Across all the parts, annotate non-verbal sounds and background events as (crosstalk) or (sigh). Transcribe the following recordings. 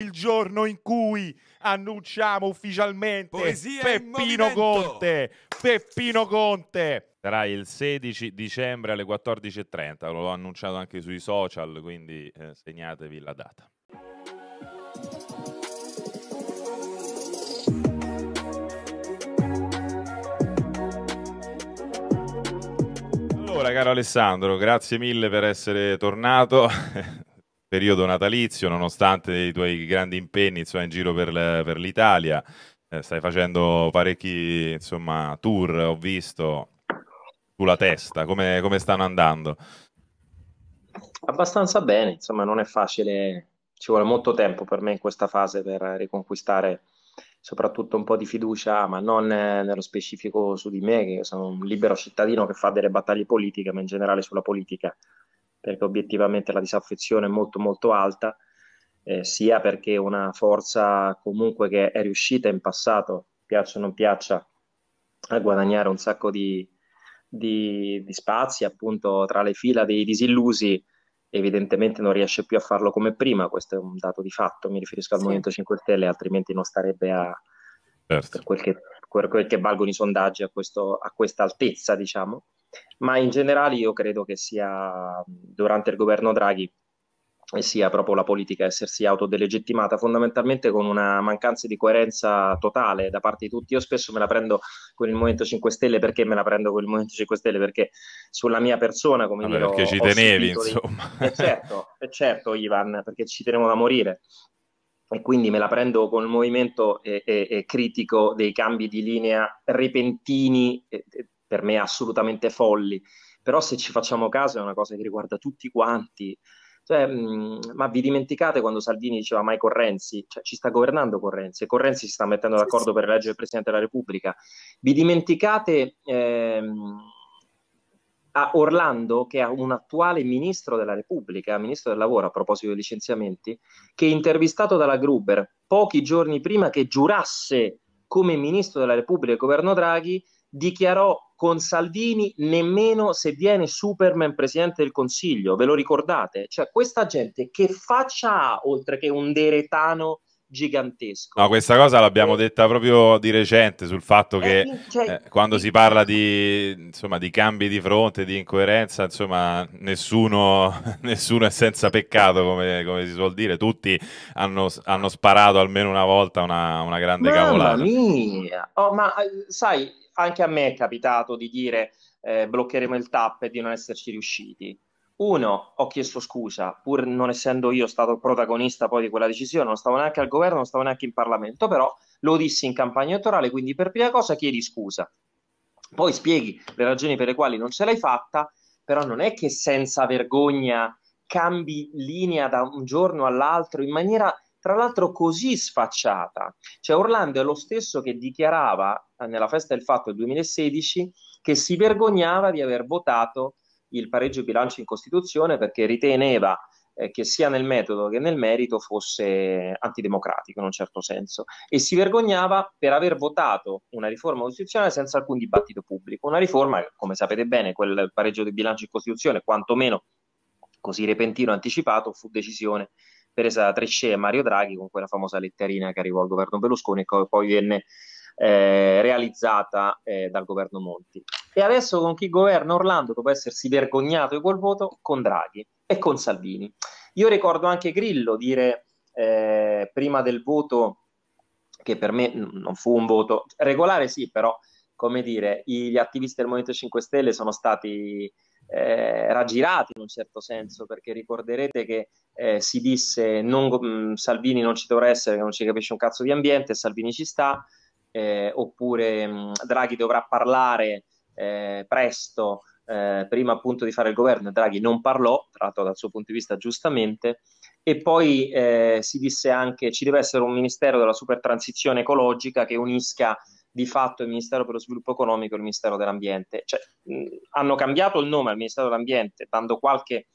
il giorno in cui annunciamo ufficialmente Poesia Peppino Conte. Peppino Conte sarà il 16 dicembre alle 14.30. L'ho annunciato anche sui social, quindi eh, segnatevi la data. Allora, caro Alessandro, grazie mille per essere tornato. (laughs) periodo natalizio, nonostante i tuoi grandi impegni insomma, in giro per, per l'Italia. Eh, stai facendo parecchi insomma, tour, ho visto, sulla testa, come, come stanno andando? Abbastanza bene, insomma non è facile, ci vuole molto tempo per me in questa fase per riconquistare soprattutto un po' di fiducia, ma non eh, nello specifico su di me, che sono un libero cittadino che fa delle battaglie politiche, ma in generale sulla politica perché obiettivamente la disaffezione è molto molto alta, eh, sia perché una forza comunque che è riuscita in passato, piaccia o non piaccia, a guadagnare un sacco di, di, di spazi appunto tra le fila dei disillusi, evidentemente non riesce più a farlo come prima, questo è un dato di fatto, mi riferisco al sì. Movimento 5 Stelle, altrimenti non starebbe a, certo. per, quel che, quel che valgono i sondaggi a questa altezza, diciamo ma in generale io credo che sia durante il governo Draghi e eh, sia proprio la politica essersi autodelegittimata fondamentalmente con una mancanza di coerenza totale da parte di tutti. Io spesso me la prendo con il Movimento 5 Stelle perché me la prendo con il Movimento 5 Stelle perché sulla mia persona, come Vabbè, dire, perché ho, ci tenevi, insomma. (laughs) E eh, certo, e eh, certo, Ivan, perché ci tenevo da morire e quindi me la prendo con il movimento e, eh, critico dei cambi di linea repentini eh, per me assolutamente folli, però se ci facciamo caso è una cosa che riguarda tutti quanti. Cioè, mh, ma vi dimenticate quando Salvini diceva mai Correnzi? Cioè, ci sta governando Correnzi e Correnzi si sta mettendo d'accordo per eleggere il Presidente della Repubblica. Vi dimenticate ehm, a Orlando, che è un attuale Ministro della Repubblica, Ministro del Lavoro a proposito dei licenziamenti, che è intervistato dalla Gruber pochi giorni prima che giurasse come Ministro della Repubblica e Governo Draghi, dichiarò con Salvini nemmeno se viene Superman presidente del Consiglio, ve lo ricordate? Cioè questa gente che faccia ha oltre che un deretano gigantesco. No, questa cosa l'abbiamo eh. detta proprio di recente sul fatto eh, che eh, cioè, eh, quando si parla eh. di, insomma, di cambi di fronte, di incoerenza, insomma, nessuno, (laughs) nessuno è senza peccato, come, come, si suol dire. Tutti hanno, hanno sparato almeno una volta una, una grande mamma cavolata. Mamma mia! Oh, ma sai, anche a me è capitato di dire eh, bloccheremo il TAP e di non esserci riusciti. Uno, ho chiesto scusa, pur non essendo io stato il protagonista poi di quella decisione, non stavo neanche al governo, non stavo neanche in Parlamento, però lo dissi in campagna elettorale, quindi per prima cosa chiedi scusa. Poi spieghi le ragioni per le quali non ce l'hai fatta, però non è che senza vergogna cambi linea da un giorno all'altro in maniera tra l'altro così sfacciata. Cioè Orlando è lo stesso che dichiarava eh, nella festa del fatto del 2016 che si vergognava di aver votato il pareggio bilancio in Costituzione perché riteneva eh, che sia nel metodo che nel merito fosse antidemocratico in un certo senso e si vergognava per aver votato una riforma costituzionale senza alcun dibattito pubblico, una riforma che come sapete bene quel pareggio di bilancio in Costituzione quantomeno così repentino anticipato fu decisione Teresa Trichet e Mario Draghi con quella famosa letterina che arrivò al governo Berlusconi che poi venne eh, realizzata eh, dal governo Monti. E adesso con chi governa Orlando dopo essersi vergognato di quel voto? Con Draghi e con Salvini. Io ricordo anche Grillo dire eh, prima del voto, che per me non fu un voto regolare, sì, però come dire, gli attivisti del Movimento 5 Stelle sono stati eh, raggirati in un certo senso, perché ricorderete che eh, si disse non, mm, Salvini non ci dovrà essere, che non ci capisce un cazzo di ambiente, Salvini ci sta, eh, oppure mh, mm, Draghi dovrà parlare eh, presto, eh, prima appunto di fare il governo, Draghi non parlò, tratto dal suo punto di vista giustamente, e poi eh, si disse anche ci deve essere un ministero della super transizione ecologica che unisca di fatto il Ministero per lo Sviluppo Economico e il Ministero dell'Ambiente. Cioè, mh, hanno cambiato il nome al Ministero dell'Ambiente, dando qualche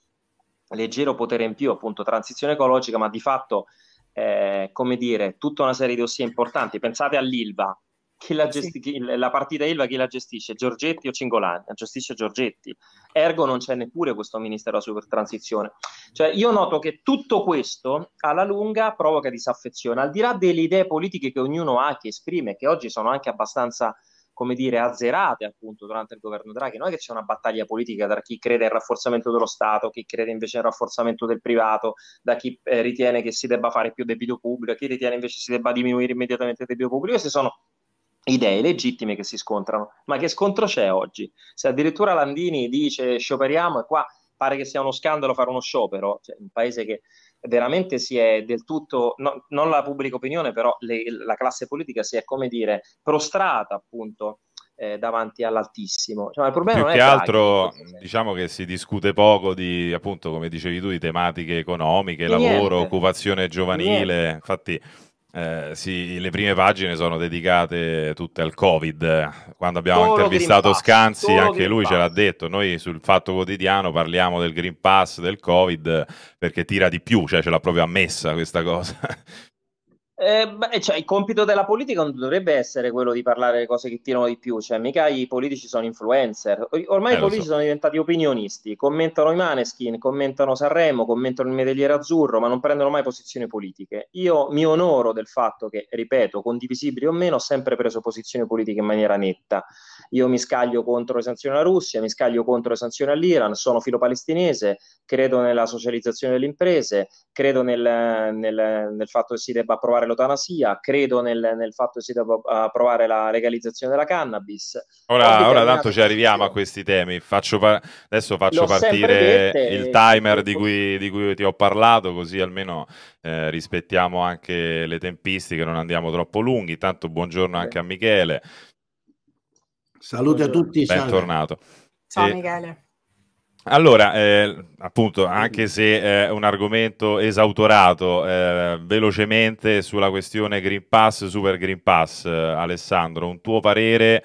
leggero potere in più, appunto, transizione ecologica, ma di fatto, eh, come dire, tutta una serie di ossie importanti. Pensate all'ILVA, chi la, eh, gesti- sì. chi, la partita ILVA chi la gestisce? Giorgetti o Cingolani? La gestisce Giorgetti. Ergo non c'è neppure questo ministero della super transizione. Cioè, io noto che tutto questo alla lunga provoca disaffezione, al di là delle idee politiche che ognuno ha, che esprime, che oggi sono anche abbastanza come dire, azzerate appunto durante il governo Draghi. Non è che c'è una battaglia politica tra chi crede al rafforzamento dello Stato, chi crede invece al rafforzamento del privato, da chi eh, ritiene che si debba fare più debito pubblico, chi ritiene invece si debba diminuire immediatamente il debito pubblico. Queste sono idee legittime che si scontrano. Ma che scontro c'è oggi? Se addirittura Landini dice scioperiamo e qua pare che sia uno scandalo fare uno sciopero, cioè un paese che veramente si è del tutto, no, non la pubblica opinione, però le, la classe politica si è, come dire, prostrata appunto eh, davanti all'altissimo. Cioè, il problema Più non che è altro, Draghi, eh. diciamo che si discute poco di, appunto, come dicevi tu, di tematiche economiche, e lavoro, niente, occupazione giovanile, infatti eh, sì, le prime pagine sono dedicate tutte al Covid. Quando abbiamo Solo intervistato Scanzi, anche lui ce l'ha detto. Noi sul Fatto Quotidiano parliamo del Green Pass, del Covid, perché tira di più, cioè ce l'ha proprio ammessa questa cosa. Eh, beh, cioè, il compito della politica non dovrebbe essere quello di parlare le cose che tirano di più, cioè mica i politici sono influencer, ormai eh, i politici so. sono diventati opinionisti, commentano i Maneskin, commentano Sanremo, commentano il Medelliere Azzurro, ma non prendono mai posizioni politiche. Io mi onoro del fatto che, ripeto, condivisibili o meno, ho sempre preso posizioni politiche in maniera netta. Io mi scaglio contro le sanzioni alla Russia, mi scaglio contro le sanzioni all'Iran, sono filo palestinese, credo nella socializzazione delle imprese, credo nel, nel, nel fatto che si debba approvare l'eutanasia, credo nel, nel, fatto che si debba approvare la legalizzazione della cannabis. Ora, ora tanto ci arriviamo a questi temi, faccio par- adesso faccio partire il timer di, cui, di cui, ti ho parlato, così almeno eh, rispettiamo anche le tempistiche, non andiamo troppo lunghi. Tanto buongiorno anche a Michele, Salute a tutti. Bentornato. Ciao e... Michele. Allora, eh, appunto, anche se è eh, un argomento esautorato, eh, velocemente sulla questione Green Pass, Super Green Pass, eh, Alessandro, un tuo parere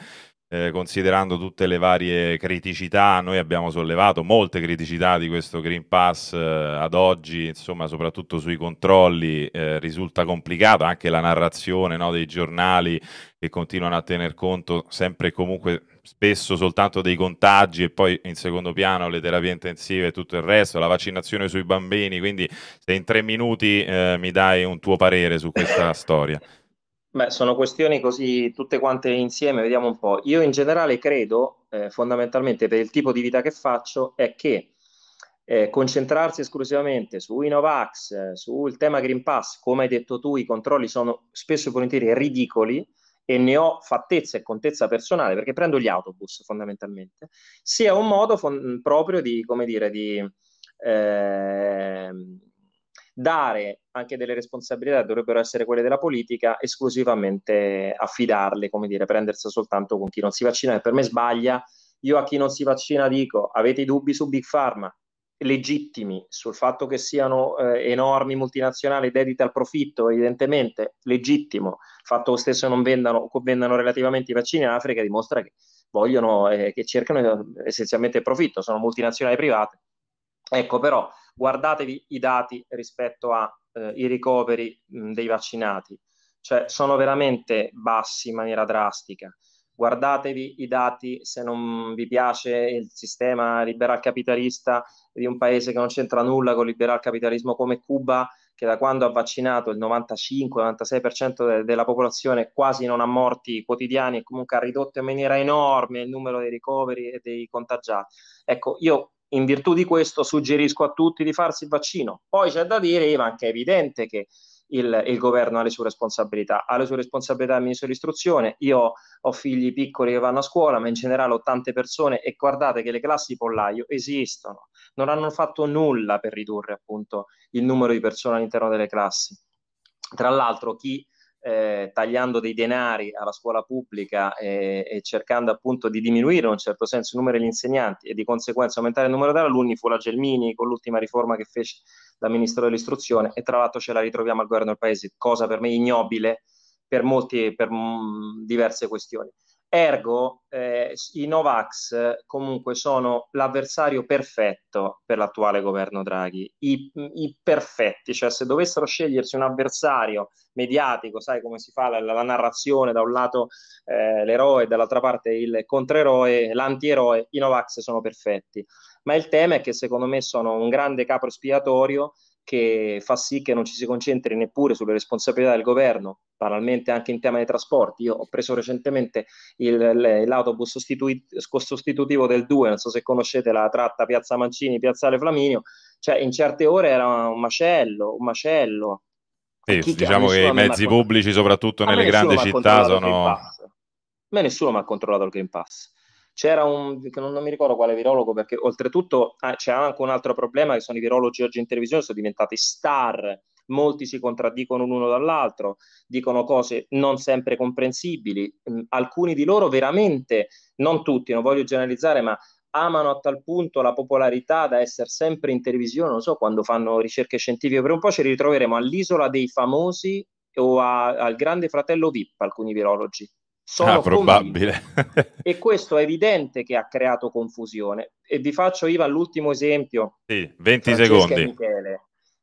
eh, considerando tutte le varie criticità, noi abbiamo sollevato molte criticità di questo Green Pass eh, ad oggi, insomma soprattutto sui controlli eh, risulta complicato, anche la narrazione no, dei giornali che continuano a tener conto sempre e comunque spesso soltanto dei contagi e poi in secondo piano le terapie intensive e tutto il resto, la vaccinazione sui bambini, quindi se in tre minuti eh, mi dai un tuo parere su questa (laughs) storia. Beh, sono questioni così tutte quante insieme, vediamo un po'. Io in generale credo, eh, fondamentalmente per il tipo di vita che faccio, è che eh, concentrarsi esclusivamente su Innovax, sul tema Green Pass, come hai detto tu, i controlli sono spesso e volentieri ridicoli e ne ho fattezza e contezza personale perché prendo gli autobus fondamentalmente, sia un modo fon- proprio di, come dire, di... Ehm, dare anche delle responsabilità, dovrebbero essere quelle della politica, esclusivamente affidarle, come dire, prendersi soltanto con chi non si vaccina, che per me sbaglia. Io a chi non si vaccina dico, avete i dubbi su Big Pharma? legittimi sul fatto che siano eh, enormi multinazionali dedite al profitto, evidentemente legittimo, il fatto stesso che non vendano, o vendano relativamente i vaccini in Africa dimostra che vogliono, eh, che cercano eh, essenzialmente il profitto, sono multinazionali private Ecco però, guardatevi i dati rispetto ai eh, ricoveri mh, dei vaccinati, cioè sono veramente bassi in maniera drastica. Guardatevi i dati se non vi piace il sistema liberal capitalista di un paese che non c'entra nulla con il liberal capitalismo come Cuba, che da quando ha vaccinato il 95-96% de- della popolazione quasi non ha morti quotidiani e comunque ha ridotto in maniera enorme il numero dei ricoveri e dei contagiati. Ecco, io in virtù di questo suggerisco a tutti di farsi il vaccino. Poi c'è da dire, Ivan, che è evidente che il, il, governo ha le sue responsabilità, ha le sue responsabilità il ministro dell'istruzione, io ho figli piccoli che vanno a scuola, ma in generale ho tante persone e guardate che le classi pollaio esistono, non hanno fatto nulla per ridurre appunto il numero di persone all'interno delle classi. Tra l'altro chi eh, tagliando dei denari alla scuola pubblica e, eh, e, cercando appunto di diminuire in un certo senso il numero degli insegnanti e di conseguenza aumentare il numero degli alunni fu la Gelmini con l'ultima riforma che fece dal Ministro dell'Istruzione e tra l'altro ce la ritroviamo al governo del Paese, cosa per me ignobile per, molti, per mh, mm, diverse questioni. Ergo, eh, i Novax comunque sono l'avversario perfetto per l'attuale governo Draghi, I, i perfetti, cioè se dovessero scegliersi un avversario mediatico, sai come si fa la, la narrazione, da un lato eh, l'eroe, dall'altra parte il controeroe, l'antieroe, i Novax sono perfetti. Ma il tema è che secondo me sono un grande capo espiatorio che fa sì che non ci si concentri neppure sulle responsabilità del governo, banalmente anche in tema dei trasporti. Io ho preso recentemente il, l'autobus sostitui- sostitutivo del 2, non so se conoscete la tratta Piazza Mancini, Piazzale Flaminio, cioè in certe ore era un macello, un macello. Sì, diciamo che i mezzi pubblici, soprattutto nelle grandi città, sono... Ma nessuno mi ha controllato il Green Pass c'era un, non, non, mi ricordo quale virologo, perché oltretutto ah, c'è anche un altro problema che sono i virologi oggi in televisione, sono diventati star, molti si contraddicono l'uno dall'altro, dicono cose non sempre comprensibili, mm, alcuni di loro veramente, non tutti, non voglio generalizzare, ma amano a tal punto la popolarità da essere sempre in televisione, non so, quando fanno ricerche scientifiche, per un po' ci ritroveremo all'isola dei famosi o a, al grande fratello VIP, alcuni virologi sono ah, probabile. e questo è evidente che ha creato confusione. E vi faccio Iva l'ultimo esempio. Sì, 20 Francesca secondi.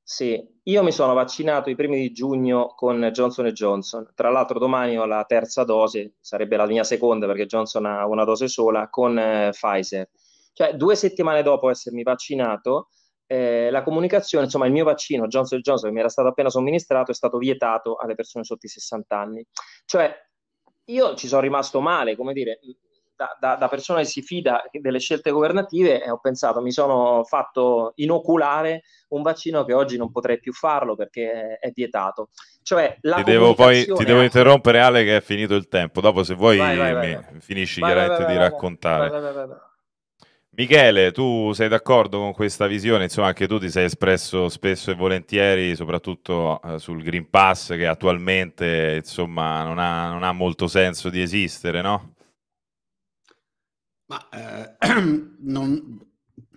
Sì, io mi sono vaccinato i primi di giugno con Johnson Johnson. Tra l'altro domani ho la terza dose, sarebbe la mia seconda perché Johnson ha una dose sola con eh, Pfizer. Cioè, due settimane dopo essermi vaccinato, eh, la comunicazione, insomma, il mio vaccino Johnson Johnson che mi era stato appena somministrato è stato vietato alle persone sotto i 60 anni. Cioè, io ci sono rimasto male, come dire, da, da, da, persona che si fida delle scelte governative e eh, ho pensato, mi sono fatto inoculare un vaccino che oggi non potrei più farlo perché è vietato. Cioè, ti, devo poi, ti devo interrompere Ale che è finito il tempo, dopo se vuoi vai, vai, vai, finisci chiaramente di raccontare. Michele, tu sei d'accordo con questa visione? Insomma, anche tu ti sei espresso spesso e volentieri, soprattutto eh, sul Green Pass, che attualmente insomma, non, ha, non ha molto senso di esistere, no? Ma eh, (clears throat) non,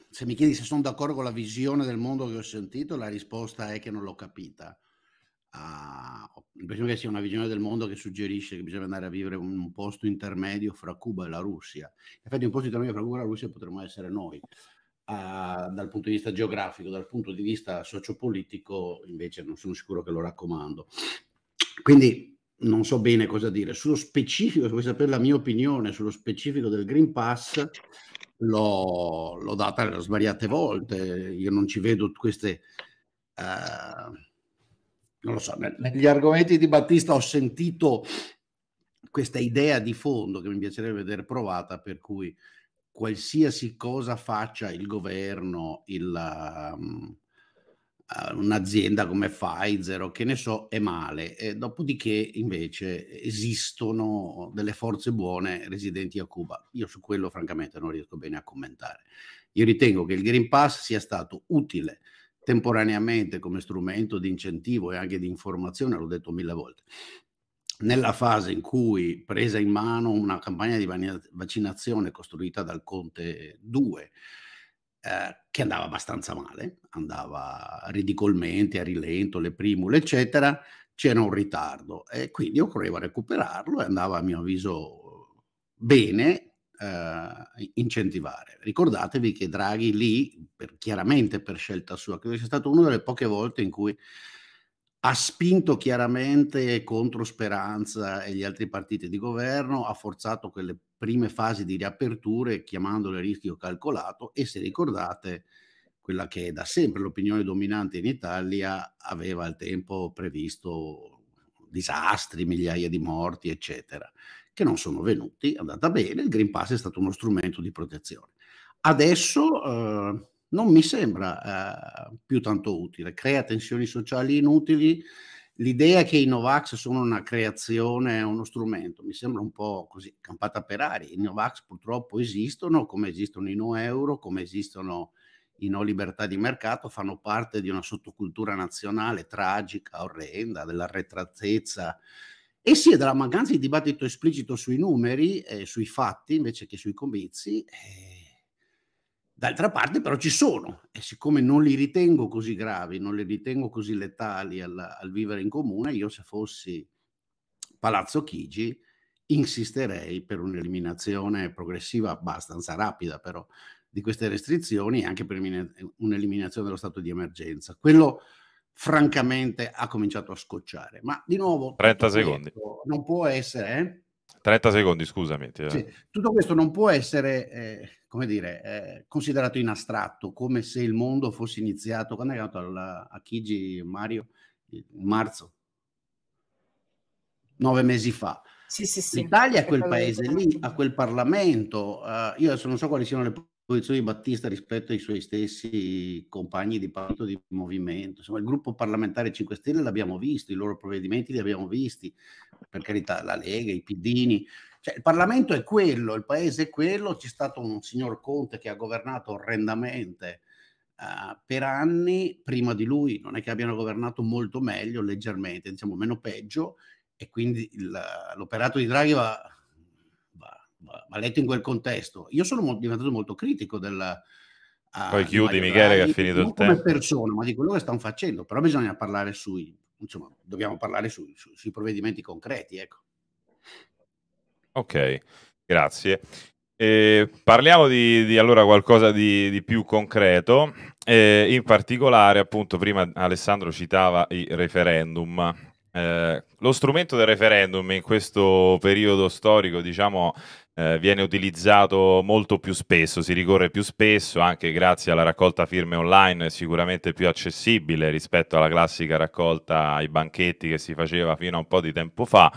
se mi chiedi se sono d'accordo con la visione del mondo che ho sentito, la risposta è che non l'ho capita. Ah, ho l'impressione che sia una visione del mondo che suggerisce che bisogna andare a vivere un, un posto intermedio fra Cuba e la Russia. In effetti un posto intermedio fra Cuba e la Russia potremmo essere noi. Uh, dal punto di vista geografico, dal punto di vista sociopolitico, invece non sono sicuro che lo raccomando. Quindi non so bene cosa dire. Sullo specifico, se vuoi sapere la mia opinione sullo specifico del Green Pass, l'ho, l'ho data svariate volte. Io non ci vedo queste. Uh, non lo so, negli argomenti di Battista ho sentito questa idea di fondo che mi piacerebbe vedere provata, per cui qualsiasi cosa faccia il governo, il, um, un'azienda come Pfizer o che ne so, è male. E dopodiché invece esistono delle forze buone residenti a Cuba. Io su quello francamente non riesco bene a commentare. Io ritengo che il Green Pass sia stato utile temporaneamente come strumento di incentivo e anche di informazione, l'ho detto mille volte, nella fase in cui presa in mano una campagna di vaccinazione costruita dal Conte 2, eh, che andava abbastanza male, andava ridicolmente, a rilento, le primule, eccetera, c'era un ritardo e quindi occorreva recuperarlo e andava a mio avviso bene eh, incentivare. Ricordatevi che Draghi lì, per, chiaramente per scelta sua, credo sia stata una delle poche volte in cui ha spinto chiaramente contro Speranza e gli altri partiti di governo, ha forzato quelle prime fasi di riaperture chiamandole rischio calcolato e se ricordate quella che è da sempre l'opinione dominante in Italia aveva al tempo previsto disastri, migliaia di morti, eccetera che non sono venuti, è andata bene, il Green Pass è stato uno strumento di protezione. Adesso eh, non mi sembra eh, più tanto utile, crea tensioni sociali inutili, l'idea che i Novax sono una creazione, uno strumento, mi sembra un po' così campata per aria. I Novax purtroppo esistono, come esistono i no euro, come esistono i no libertà di mercato, fanno parte di una sottocultura nazionale tragica, orrenda, dell'arretratezza e sì, dalla mancanza di dibattito esplicito sui numeri, eh, sui fatti invece che sui comizi. Eh, d'altra parte però ci sono e siccome non li ritengo così gravi, non li ritengo così letali al, al vivere in comune, io se fossi Palazzo Chigi insisterei per un'eliminazione progressiva abbastanza rapida però di queste restrizioni e anche per un'eliminazione dello stato di emergenza. Quello francamente ha cominciato a scocciare. Ma di nuovo... 30 secondi. Non può essere... Eh? 30 secondi, scusami. Ti... Eh. Sì, tutto questo non può essere, eh, come dire, eh, considerato in astratto, come se il mondo fosse iniziato... Quando è andato alla, a Chigi Mario? In marzo? Nove mesi fa. Sì, sì, sì. L'Italia è quel paese lì, a quel Parlamento. Uh, io adesso non so quali siano le posizione di Battista rispetto ai suoi stessi compagni di partito di movimento. Insomma, il gruppo parlamentare 5 Stelle l'abbiamo visto, i loro provvedimenti li abbiamo visti, per carità, la Lega, i Pidini. Cioè, il Parlamento è quello, il Paese è quello, c'è stato un signor Conte che ha governato orrendamente uh, per anni prima di lui, non è che abbiano governato molto meglio, leggermente, diciamo meno peggio, e quindi il, l'operato di Draghi va va letto in quel contesto. Io sono molto, diventato molto critico del... Poi chiudi Michele che ha finito il tempo. come persona, ma di quello che stanno facendo, però bisogna parlare sui, insomma, dobbiamo parlare su, su, sui provvedimenti concreti, ecco. Ok, grazie. Eh, parliamo di, di, allora qualcosa di, di più concreto, eh, in particolare appunto prima Alessandro citava i referendum. Eh, lo strumento del referendum in questo periodo storico, diciamo, eh, viene utilizzato molto più spesso, si ricorre più spesso anche grazie alla raccolta firme online sicuramente più accessibile rispetto alla classica raccolta ai banchetti che si faceva fino a un po' di tempo fa.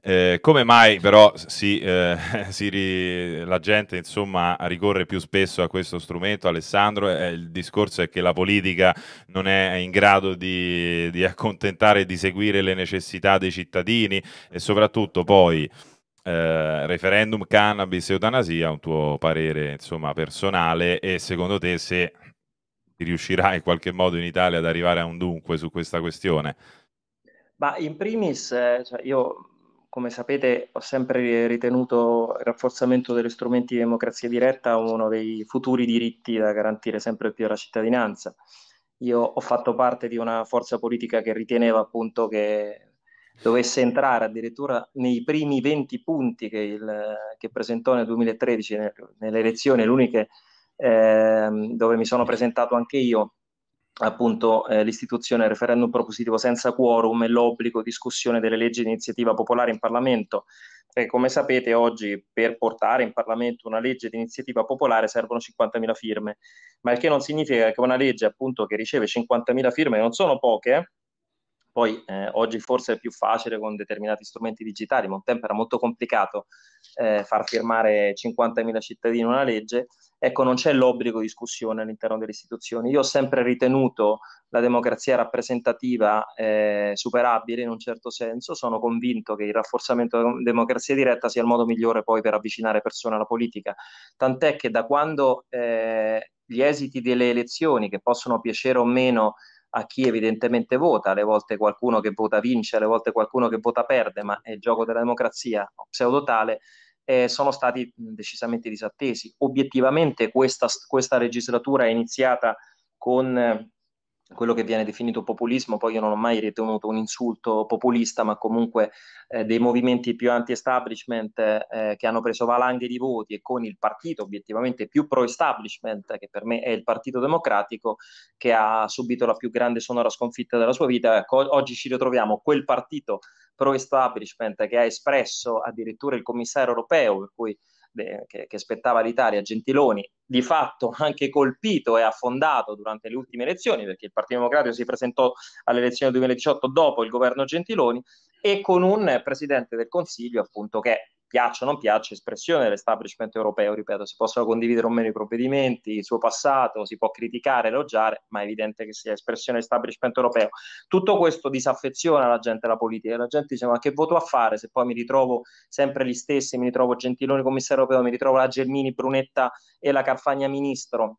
Eh, come mai però si, eh, (laughs) si ri... la gente insomma, ricorre più spesso a questo strumento, Alessandro? Eh, il discorso è che la politica non è in grado di, di accontentare e di seguire le necessità dei cittadini e soprattutto poi eh, referendum cannabis e eutanasia, un tuo parere insomma, personale e secondo te se riuscirà in qualche modo in Italia ad arrivare a un dunque su questa questione? Ma in primis, eh, cioè io come sapete ho sempre ritenuto il rafforzamento degli strumenti di democrazia diretta uno dei futuri diritti da garantire sempre più alla cittadinanza. Io ho fatto parte di una forza politica che riteneva appunto che dovesse entrare addirittura nei primi 20 punti che, il, che presentò nel 2013 nel, nelle elezioni, le uniche ehm, dove mi sono presentato anche io, appunto eh, l'istituzione del referendum propositivo senza quorum e l'obbligo di discussione delle leggi di iniziativa popolare in Parlamento. Perché come sapete oggi per portare in Parlamento una legge di iniziativa popolare servono 50.000 firme, ma il che non significa che una legge appunto che riceve 50.000 firme, non sono poche, poi eh, oggi forse è più facile con determinati strumenti digitali, ma un tempo era molto complicato eh, far firmare 50.000 cittadini una legge. Ecco, non c'è l'obbligo di discussione all'interno delle istituzioni. Io ho sempre ritenuto la democrazia rappresentativa eh, superabile in un certo senso. Sono convinto che il rafforzamento della democrazia diretta sia il modo migliore poi per avvicinare persone alla politica. Tant'è che da quando eh, gli esiti delle elezioni, che possono piacere o meno a chi evidentemente vota, alle volte qualcuno che vota vince, alle volte qualcuno che vota perde, ma è il gioco della democrazia pseudotale, eh, sono stati decisamente disattesi. Obiettivamente questa, questa legislatura è iniziata con eh, quello che viene definito populismo, poi io non ho mai ritenuto un insulto populista, ma comunque eh, dei movimenti più anti-establishment eh, che hanno preso valanghe di voti e con il partito obiettivamente più pro-establishment, che per me è il Partito Democratico, che ha subito la più grande sonora sconfitta della sua vita. Ecco, oggi ci ritroviamo quel partito pro-establishment che ha espresso addirittura il commissario europeo, per cui de, che, che, spettava l'Italia, Gentiloni, di fatto (laughs) anche colpito e affondato durante le ultime elezioni, perché il Partito Democratico si presentò alle elezioni del 2018 dopo il governo Gentiloni, e con un presidente del Consiglio appunto che piaccia o non piaccia, espressione dell'establishment europeo, ripeto, si possono condividere o meno i provvedimenti, il suo passato, si può criticare, elogiare, ma è evidente che sia espressione dell'establishment europeo. Tutto questo disaffeziona la gente alla politica, la gente dice ma che voto a fare se poi mi ritrovo sempre gli stessi, mi ritrovo Gentiloni commissario europeo, mi ritrovo la Gelmini, Brunetta e la Carfagna ministro,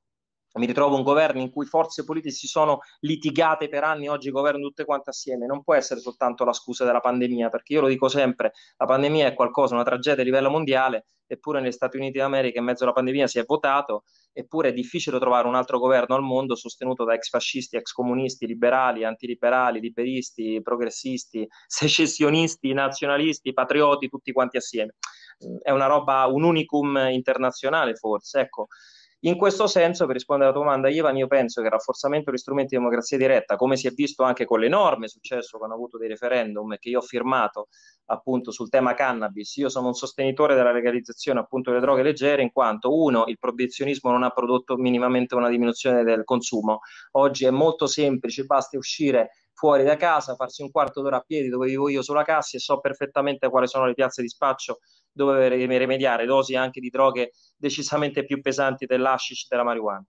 mi ritrovo un governo in cui forze politiche si sono litigate per anni, oggi governo tutte quante assieme, non può essere soltanto la scusa della pandemia, perché io lo dico sempre, la pandemia è qualcosa, una tragedia a livello mondiale, eppure negli Stati Uniti d'America in mezzo alla pandemia si è votato, eppure è difficile trovare un altro governo al mondo sostenuto da ex fascisti, ex comunisti, liberali, antiliberali, liberisti, progressisti, (laughs) secessionisti, nazionalisti, patrioti, tutti quanti assieme. È una roba, un unicum internazionale forse, ecco in questo senso, per rispondere alla domanda, Ivan, io penso che il rafforzamento degli strumenti di democrazia diretta, come si è visto anche con l'enorme successo che hanno avuto dei referendum che io ho firmato appunto sul tema cannabis, io sono un sostenitore della legalizzazione appunto delle droghe leggere in quanto uno, il proibizionismo non ha prodotto minimamente una diminuzione del consumo, oggi è molto semplice, basta uscire fuori da casa, farsi un quarto d'ora a piedi dove vivo io sulla Cassia e so perfettamente quali sono le piazze di spaccio dove rimediare dosi anche di droghe decisamente più pesanti dell'ashish della marijuana.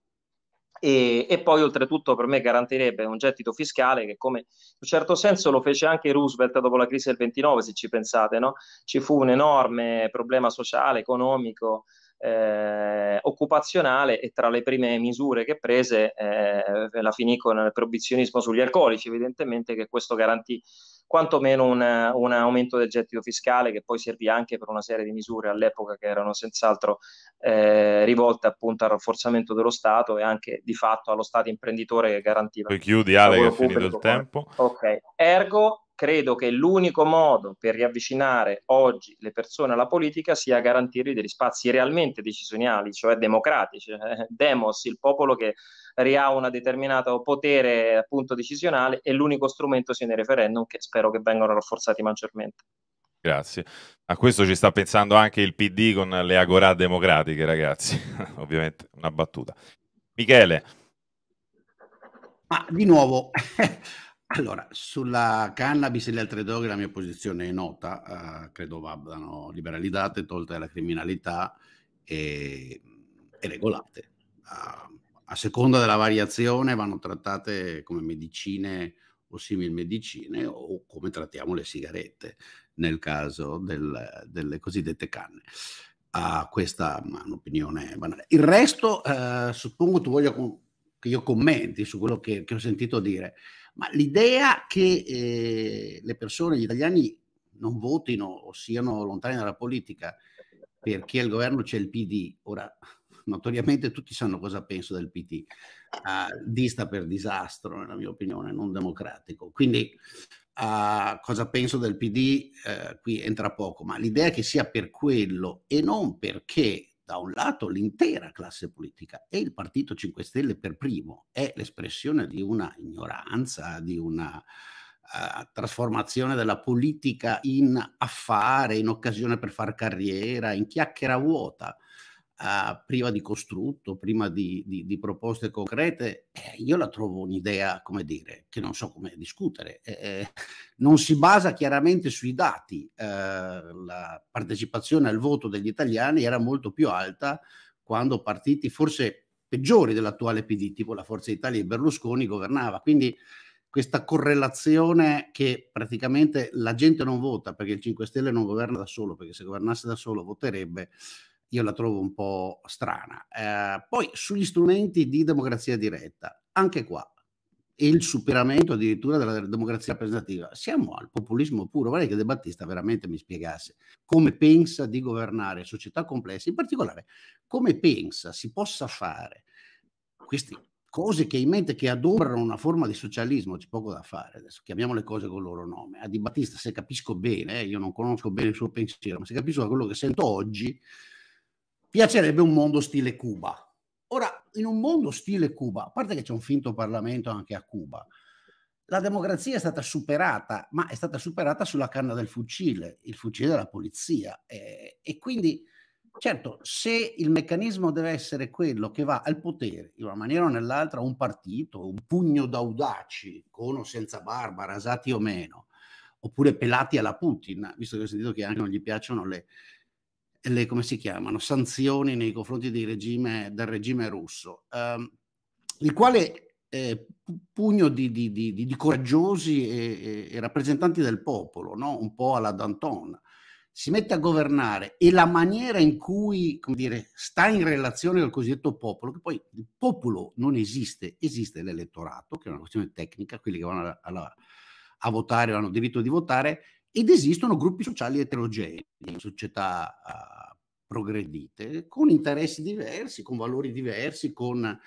E, e, poi oltretutto per me garantirebbe un gettito fiscale che come in un certo senso lo fece anche Roosevelt dopo la crisi del 29 se ci pensate no? ci fu un enorme problema sociale, economico eh, occupazionale e tra le prime misure che prese eh, la finì con il proibizionismo sugli alcolici, evidentemente che questo garantì quantomeno un, un, aumento del gettito fiscale che poi servì anche per una serie di misure all'epoca che erano senz'altro eh, rivolte appunto al rafforzamento dello Stato e anche di fatto allo Stato imprenditore che garantiva. Poi chiudi Ale che è finito pubblico. il tempo. Ok, ergo credo che l'unico modo per riavvicinare oggi le persone alla politica sia garantirgli degli spazi realmente decisionali, cioè democratici. Eh, Demos, il popolo che ria un determinato potere appunto decisionale e l'unico strumento sia nei referendum che spero che vengano rafforzati maggiormente. Grazie. A questo ci sta pensando anche il PD con le agorà democratiche, ragazzi. (laughs) Ovviamente una battuta. Michele. Ma di nuovo (laughs) Allora, sulla cannabis e le altre droghe la mia posizione è nota, eh, credo vadano liberalizzate, tolte dalla criminalità e, e regolate. A, ah, a seconda della variazione vanno trattate come medicine o similmedicine o come trattiamo le sigarette nel caso del, delle cosiddette canne. Uh, questa è un'opinione banale. Il resto, eh, suppongo tu voglia con, che io commenti su quello che, che ho sentito dire. Ma l'idea che eh, le persone, gli italiani, non votino o siano lontani dalla politica perché al governo c'è il PD, ora notoriamente tutti sanno cosa penso del PD, uh, dista per disastro, nella mia opinione, non democratico. Quindi uh, cosa penso del PD uh, eh, qui entra poco, ma l'idea che sia per quello e non perché da un lato l'intera classe politica e il Partito 5 Stelle per primo è l'espressione di una ignoranza, di una uh, trasformazione della politica in affare, in occasione per far carriera, in chiacchiera vuota uh, prima di costrutto, prima di, di, di proposte concrete, eh, io la trovo un'idea, come dire, che non so come discutere. Eh, eh (laughs) non si basa chiaramente sui dati. Eh, la partecipazione al voto degli italiani era molto più alta quando partiti forse peggiori dell'attuale PD, tipo la Forza Italia e Berlusconi, governava. Quindi questa correlazione che praticamente la gente non vota perché il 5 Stelle non governa da solo, perché se governasse da solo voterebbe, io la trovo un po' strana. Eh, poi sugli strumenti di democrazia diretta, anche qua, il superamento addirittura della democrazia rappresentativa, siamo al populismo puro. Vorrei che De Battista veramente mi spiegasse come pensa di governare società complesse, in particolare come pensa si possa fare queste cose che in mente che adoperano una forma di socialismo, c'è poco da fare adesso, chiamiamo le cose con il loro nome. A Di Battista, se capisco bene, eh, io non conosco bene il suo pensiero, ma se capisco da quello che sento oggi, piacerebbe un mondo stile Cuba. Ora, in un mondo stile Cuba, a parte che c'è un finto Parlamento anche a Cuba, la democrazia è stata superata, ma è stata superata sulla canna del fucile, il fucile della polizia. Eh, e quindi, certo, se il meccanismo deve essere quello che va al potere, in una maniera o nell'altra, un partito, un pugno d'audaci, con o senza barba, rasati o meno, oppure pelati alla Putin, visto che ho sentito che anche non gli piacciono le, le, come si chiamano, sanzioni nei confronti regime, del regime russo, ehm, il quale eh, pugno di, di, di, di coraggiosi e, e, rappresentanti del popolo, no? un po' alla Danton, si mette a governare e la maniera in cui dire, sta in relazione col cosiddetto popolo, che poi il popolo non esiste, esiste l'elettorato, che è una questione tecnica, quelli che vanno alla, alla, a votare o hanno diritto di votare, ed esistono gruppi sociali eterogenei, società uh, progredite, con interessi diversi, con valori diversi, con,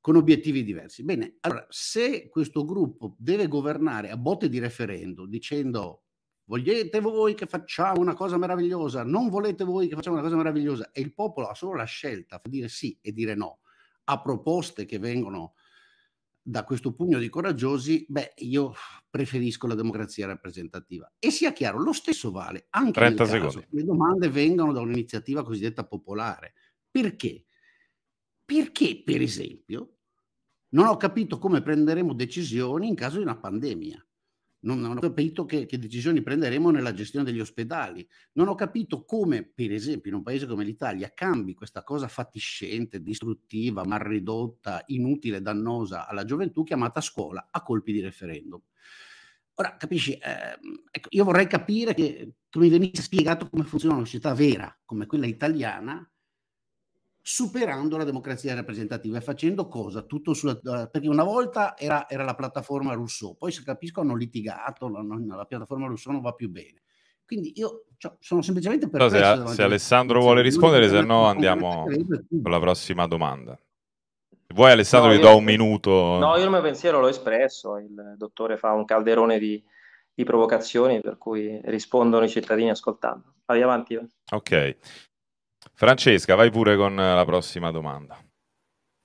con, obiettivi diversi. Bene, allora se questo gruppo deve governare a botte di referendum dicendo vogliete voi che facciamo una cosa meravigliosa, non volete voi che facciamo una cosa meravigliosa, e il popolo ha solo la scelta di dire sì e dire no a proposte che vengono da questo pugno di coraggiosi, beh, io preferisco la democrazia rappresentativa. E sia chiaro, lo stesso vale anche 30 nel caso, le domande vengono da un'iniziativa cosiddetta popolare. Perché? Perché, per esempio, non ho capito come prenderemo decisioni in caso di una pandemia non, non ho capito che, che, decisioni prenderemo nella gestione degli ospedali, non ho capito come, per esempio, in un paese come l'Italia cambi questa cosa fatiscente, distruttiva, malridotta, inutile, dannosa alla gioventù chiamata scuola a colpi di referendum. Ora, capisci, eh, ecco, io vorrei capire che, che mi venisse spiegato come funziona una società vera come quella italiana superando la democrazia rappresentativa e facendo cosa? Tutto sulla, eh, perché una volta era, era la piattaforma Rousseau, poi se capisco hanno litigato, la, la piattaforma Rousseau non va più bene. Quindi io cioè, sono semplicemente per... se, se Alessandro vuole rispondere, se no andiamo con la prossima domanda. Vuoi Alessandro, no, gli do un minuto. No, io il mio pensiero l'ho espresso, il dottore fa un calderone di, di provocazioni per cui rispondono i cittadini ascoltando. Vai avanti. Ok, Francesca, vai pure con la prossima domanda.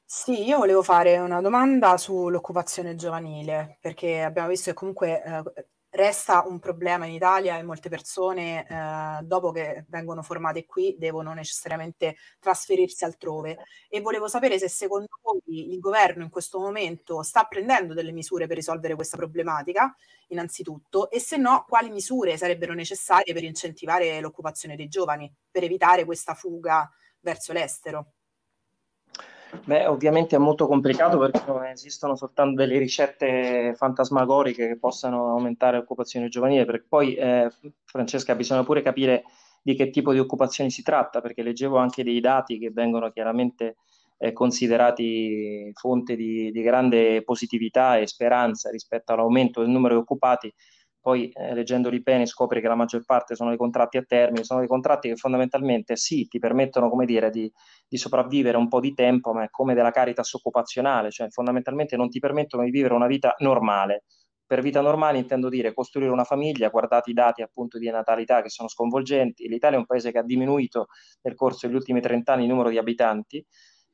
Sì, io volevo fare una domanda sull'occupazione giovanile, perché abbiamo visto che comunque eh, Resta un problema in Italia e molte persone, eh, dopo che vengono formate qui, devono necessariamente trasferirsi altrove. E volevo sapere se secondo voi il governo in questo momento sta prendendo delle misure per risolvere questa problematica, innanzitutto, e se no, quali misure sarebbero necessarie per incentivare l'occupazione dei giovani, per evitare questa fuga verso l'estero. Beh, ovviamente è molto complicato perché non esistono soltanto delle ricette fantasmagoriche che possano aumentare l'occupazione giovanile, perché poi, eh, Francesca, bisogna pure capire di che tipo di occupazione si tratta, perché leggevo anche dei dati che vengono chiaramente eh, considerati fonte di, di grande positività e speranza rispetto all'aumento del numero di occupati, poi eh, leggendoli bene scopri che la maggior parte sono dei contratti a termine, sono dei contratti che fondamentalmente sì, ti permettono come dire, di, di sopravvivere un po' di tempo, ma è come della caritas occupazionale, cioè fondamentalmente non ti permettono di vivere una vita normale. Per vita normale intendo dire costruire una famiglia, guardate i dati appunto di natalità che sono sconvolgenti, l'Italia è un paese che ha diminuito nel corso degli ultimi 30 anni il numero di abitanti,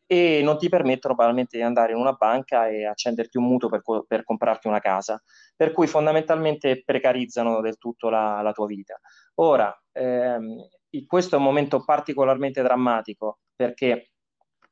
e non ti permettono probabilmente di andare in una banca e accenderti un mutuo per, co- per comprarti una casa, per cui fondamentalmente precarizzano del tutto la, la tua vita. Ora, ehm, questo è un momento particolarmente drammatico perché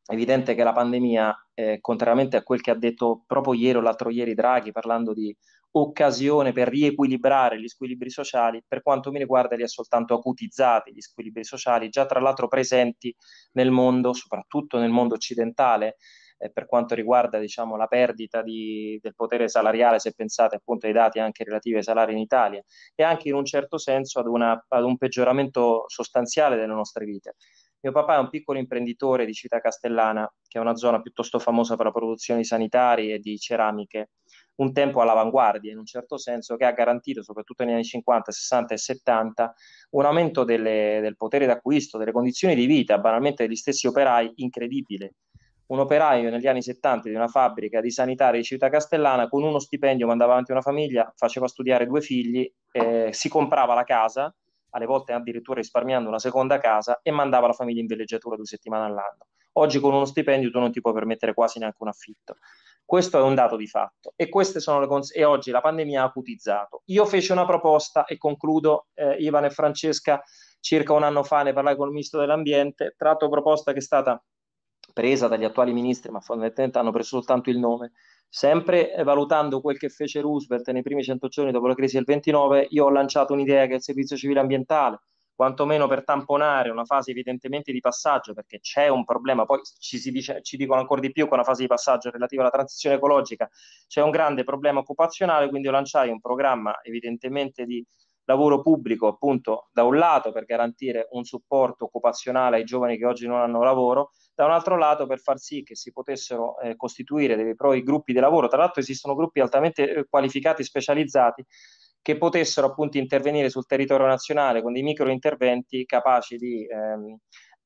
è evidente che la pandemia, eh, contrariamente a quel che ha detto proprio ieri o l'altro ieri Draghi parlando di occasione per riequilibrare gli squilibri sociali, per quanto mi riguarda li ha soltanto acutizzati gli squilibri sociali, già tra l'altro presenti nel mondo, soprattutto nel mondo occidentale, eh, per quanto riguarda diciamo, la perdita di, del potere salariale, se pensate appunto ai dati anche relativi ai salari in Italia, e anche in un certo senso ad, una, ad un peggioramento sostanziale delle nostre vite. Mio papà è un piccolo imprenditore di Città Castellana, che è una zona piuttosto famosa per la produzione di sanitari e di ceramiche un tempo all'avanguardia in un certo senso che ha garantito soprattutto negli anni 50, 60 e 70 un aumento delle, del potere d'acquisto, delle condizioni di vita banalmente degli stessi operai incredibile. Un operaio negli anni 70 di una fabbrica di sanitari di Città Castellana con uno stipendio mandava avanti una famiglia, faceva studiare due figli, eh, si comprava la casa, alle volte addirittura risparmiando una seconda casa e mandava la famiglia in villeggiatura due settimane all'anno. Oggi con uno stipendio tu non ti puoi permettere quasi neanche un affitto. Questo è un dato di fatto e, cons- e oggi la pandemia ha acutizzato. Io feci una proposta e concludo, eh, Ivan e Francesca, circa un anno fa ne parlai con il ministro dell'ambiente, tratto proposta che è stata presa dagli attuali ministri, ma fondamentalmente hanno preso soltanto il nome. Sempre eh, valutando quel che fece Roosevelt nei primi 100 giorni dopo la crisi del 29, io ho lanciato un'idea che è il servizio civile ambientale, quantomeno per tamponare una fase evidentemente di passaggio, perché c'è un problema, poi ci, dice, ci dicono ancora di più con la fase di passaggio relativa alla transizione ecologica, c'è un grande problema occupazionale, quindi lanciai un programma evidentemente di lavoro pubblico appunto da un lato per garantire un supporto occupazionale ai giovani che oggi non hanno lavoro, da un altro lato per far sì che si potessero eh, costituire dei propri gruppi di lavoro, tra l'altro esistono gruppi altamente eh, qualificati, specializzati, che potessero appunto intervenire sul territorio nazionale con dei micro interventi capaci di ehm,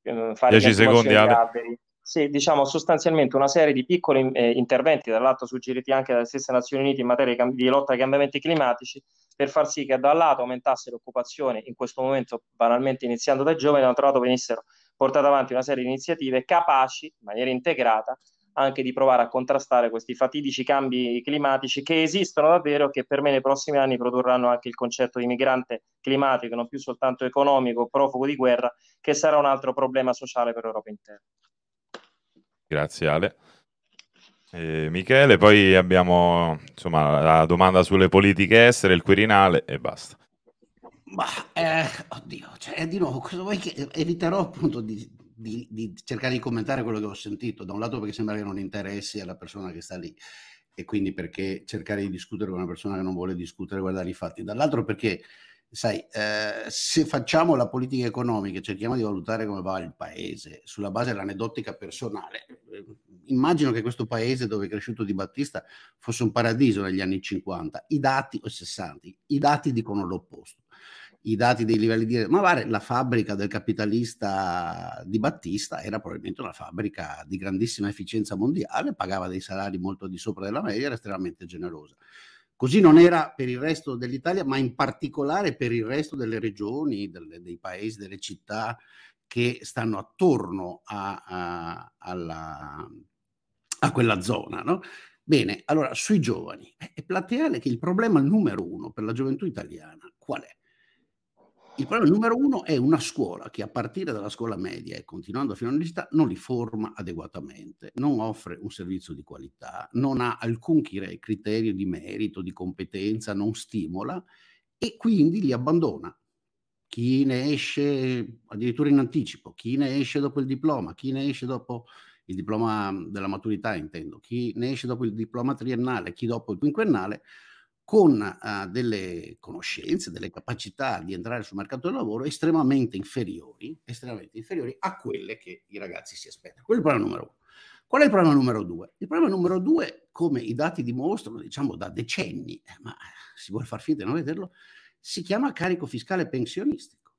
ehm fare 10 secondi di alberi. Sì, diciamo sostanzialmente una serie di piccoli eh, interventi, dall'altro suggeriti anche dalle stesse Nazioni Unite in materia di, cam- di lotta ai cambiamenti climatici, per far sì che da un lato aumentasse l'occupazione, in questo momento banalmente iniziando dai giovani, dall'altro lato venissero portate avanti una serie di iniziative capaci, in maniera integrata, anche di provare a contrastare questi fatidici cambi climatici che esistono davvero e che per me nei prossimi anni produrranno anche il concetto di migrante climatico, non più soltanto economico, profugo di guerra, che sarà un altro problema sociale per l'Europa intera. Grazie Ale. Eh, Michele, poi abbiamo insomma, la domanda sulle politiche estere, il Quirinale e basta. Ma, eh, oddio, cioè, di nuovo, cosa vuoi che eviterò appunto di, di, di, cercare di commentare quello che ho sentito, da un lato perché sembra che non interessi alla persona che sta lì e quindi perché cercare di discutere con una persona che non vuole discutere, e guardare i fatti, dall'altro perché, sai, eh, se facciamo la politica economica e cerchiamo di valutare come va il paese sulla base dell'aneddotica personale, eh, immagino che questo paese dove è cresciuto Di Battista fosse un paradiso negli anni 50, i dati o 60, i dati dicono l'opposto i dati dei livelli di ma pare la fabbrica del capitalista di Battista era probabilmente una fabbrica di grandissima efficienza mondiale, pagava dei salari molto di sopra della media, era estremamente generosa. Così non era per il resto dell'Italia, ma in particolare per il resto delle regioni, delle, dei paesi, delle città che stanno attorno a, a, alla, a quella zona. No? Bene, allora sui giovani. Eh, è plateale che il problema numero uno per la gioventù italiana qual è? Il problema numero uno è una scuola che a partire dalla scuola media e continuando fino all'università non li forma adeguatamente, non offre un servizio di qualità, non ha alcun criterio di merito, di competenza, non stimola e quindi li abbandona. Chi ne esce addirittura in anticipo, chi ne esce dopo il diploma, chi ne esce dopo il diploma della maturità intendo, chi ne esce dopo il diploma triennale, chi dopo il quinquennale, con uh, delle conoscenze, delle capacità di entrare sul mercato del lavoro estremamente inferiori, estremamente inferiori a quelle che i ragazzi si aspettano. Quello è il problema numero uno. Qual è il problema numero due? Il problema numero due, come i dati dimostrano, diciamo da decenni, eh, ma si vuole far finta di non vederlo, si chiama carico fiscale pensionistico.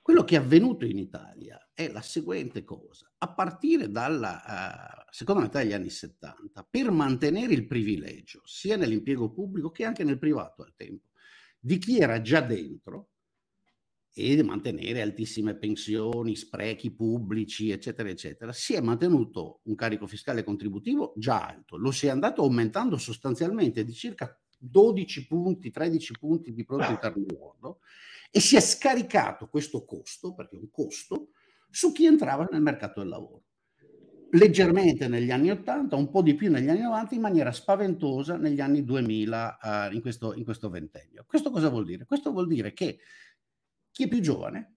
Quello che è avvenuto in Italia è la seguente cosa a partire dalla uh, eh, seconda metà degli anni 70 per mantenere il privilegio sia nell'impiego pubblico che anche nel privato al tempo di chi era già dentro e mantenere altissime pensioni, sprechi pubblici, eccetera, eccetera, si è mantenuto un carico fiscale contributivo già alto, lo si è andato aumentando sostanzialmente di circa 12 punti, 13 punti di prodotto interno ah. lordo e si è scaricato questo costo, perché è un costo, su chi entrava nel mercato del lavoro. Leggermente negli anni 80, un po' di più negli anni 90, in maniera spaventosa negli anni 2000, eh, in, questo, in questo ventennio. Questo cosa vuol dire? Questo vuol dire che chi è più giovane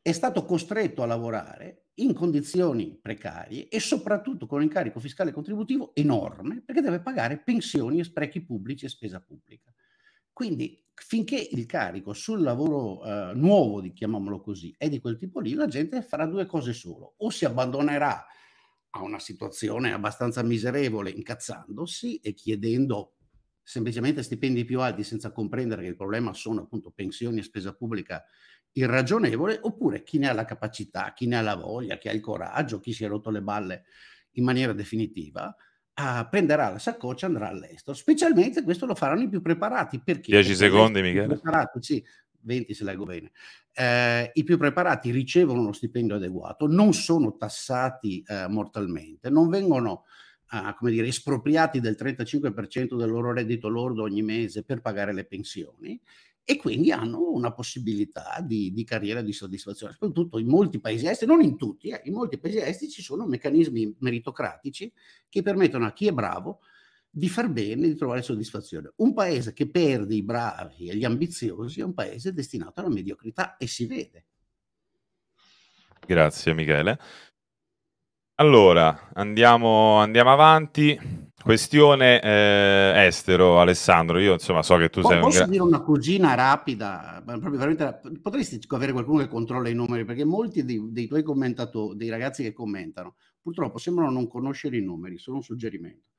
è stato costretto a lavorare in condizioni precarie e soprattutto con un incarico fiscale contributivo enorme perché deve pagare pensioni e sprechi pubblici e spesa pubblica. Quindi finché il carico sul lavoro eh, nuovo, chiamiamolo così, è di quel tipo lì, la gente farà due cose solo, o si abbandonerà a una situazione abbastanza miserevole incazzandosi e chiedendo semplicemente stipendi più alti senza comprendere che il problema sono appunto pensioni e spesa pubblica irragionevole, oppure chi ne ha la capacità, chi ne ha la voglia, chi ha il coraggio, chi si è rotto le balle in maniera definitiva, uh, prenderà la saccoccia e andrà all'estero. Specialmente questo lo faranno i più preparati. Perché? 10 perché secondi, Michele. Sì, 20 se leggo bene. Eh, I più preparati ricevono uno stipendio adeguato, non sono tassati eh, mortalmente, non vengono eh, come dire, espropriati del 35% del loro reddito lordo ogni mese per pagare le pensioni e quindi hanno una possibilità di, di carriera di soddisfazione. Soprattutto in molti paesi esteri, non in tutti, eh, in molti paesi esteri ci sono meccanismi meritocratici che permettono a chi è bravo di far bene, di trovare soddisfazione. Un paese che perde i bravi e gli ambiziosi è un paese destinato alla mediocrità e si vede. Grazie Michele. Allora, andiamo, andiamo avanti. Certo. Questione eh, estero, Alessandro. Io insomma so che tu Poi sei posso un. Posso dire una cugina rapida? Veramente... potresti avere qualcuno che controlla i numeri? Perché molti dei, dei tuoi commentatori, dei ragazzi che commentano, purtroppo sembrano non conoscere i numeri, solo un suggerimento.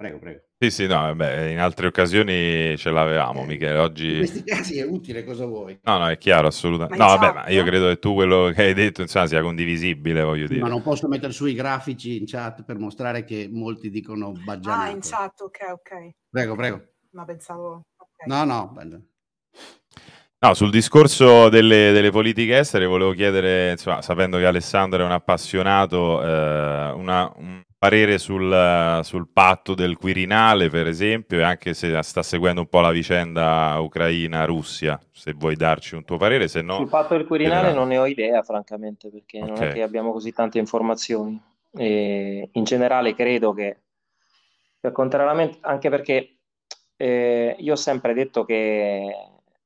Prego, prego. Sì, sì, no, beh, in altre occasioni ce l'avevamo, eh, Michele. Oggi... In questi casi è utile, cosa vuoi? No, no, è chiaro, assolutamente. no, vabbè, diciamo, ma io credo che tu quello che hai detto insomma, sia condivisibile, voglio sì, dire. Ma non posso mettere su i grafici in chat per mostrare che molti dicono baggianato. Ah, in chat, ok, ok. Prego, prego. Ma pensavo... Okay. No, no, bello. No, sul discorso delle, delle, politiche estere volevo chiedere, insomma, sapendo che Alessandro è un appassionato, eh, una, un parere sul, sul, patto del Quirinale, per esempio, e anche se sta seguendo un po' la vicenda Ucraina-Russia, se vuoi darci un tuo parere, se no... Sul patto del Quirinale non ne ho idea, francamente, perché okay. non è che abbiamo così tante informazioni. E in generale credo che, contrariamente, anche perché eh, io ho sempre detto che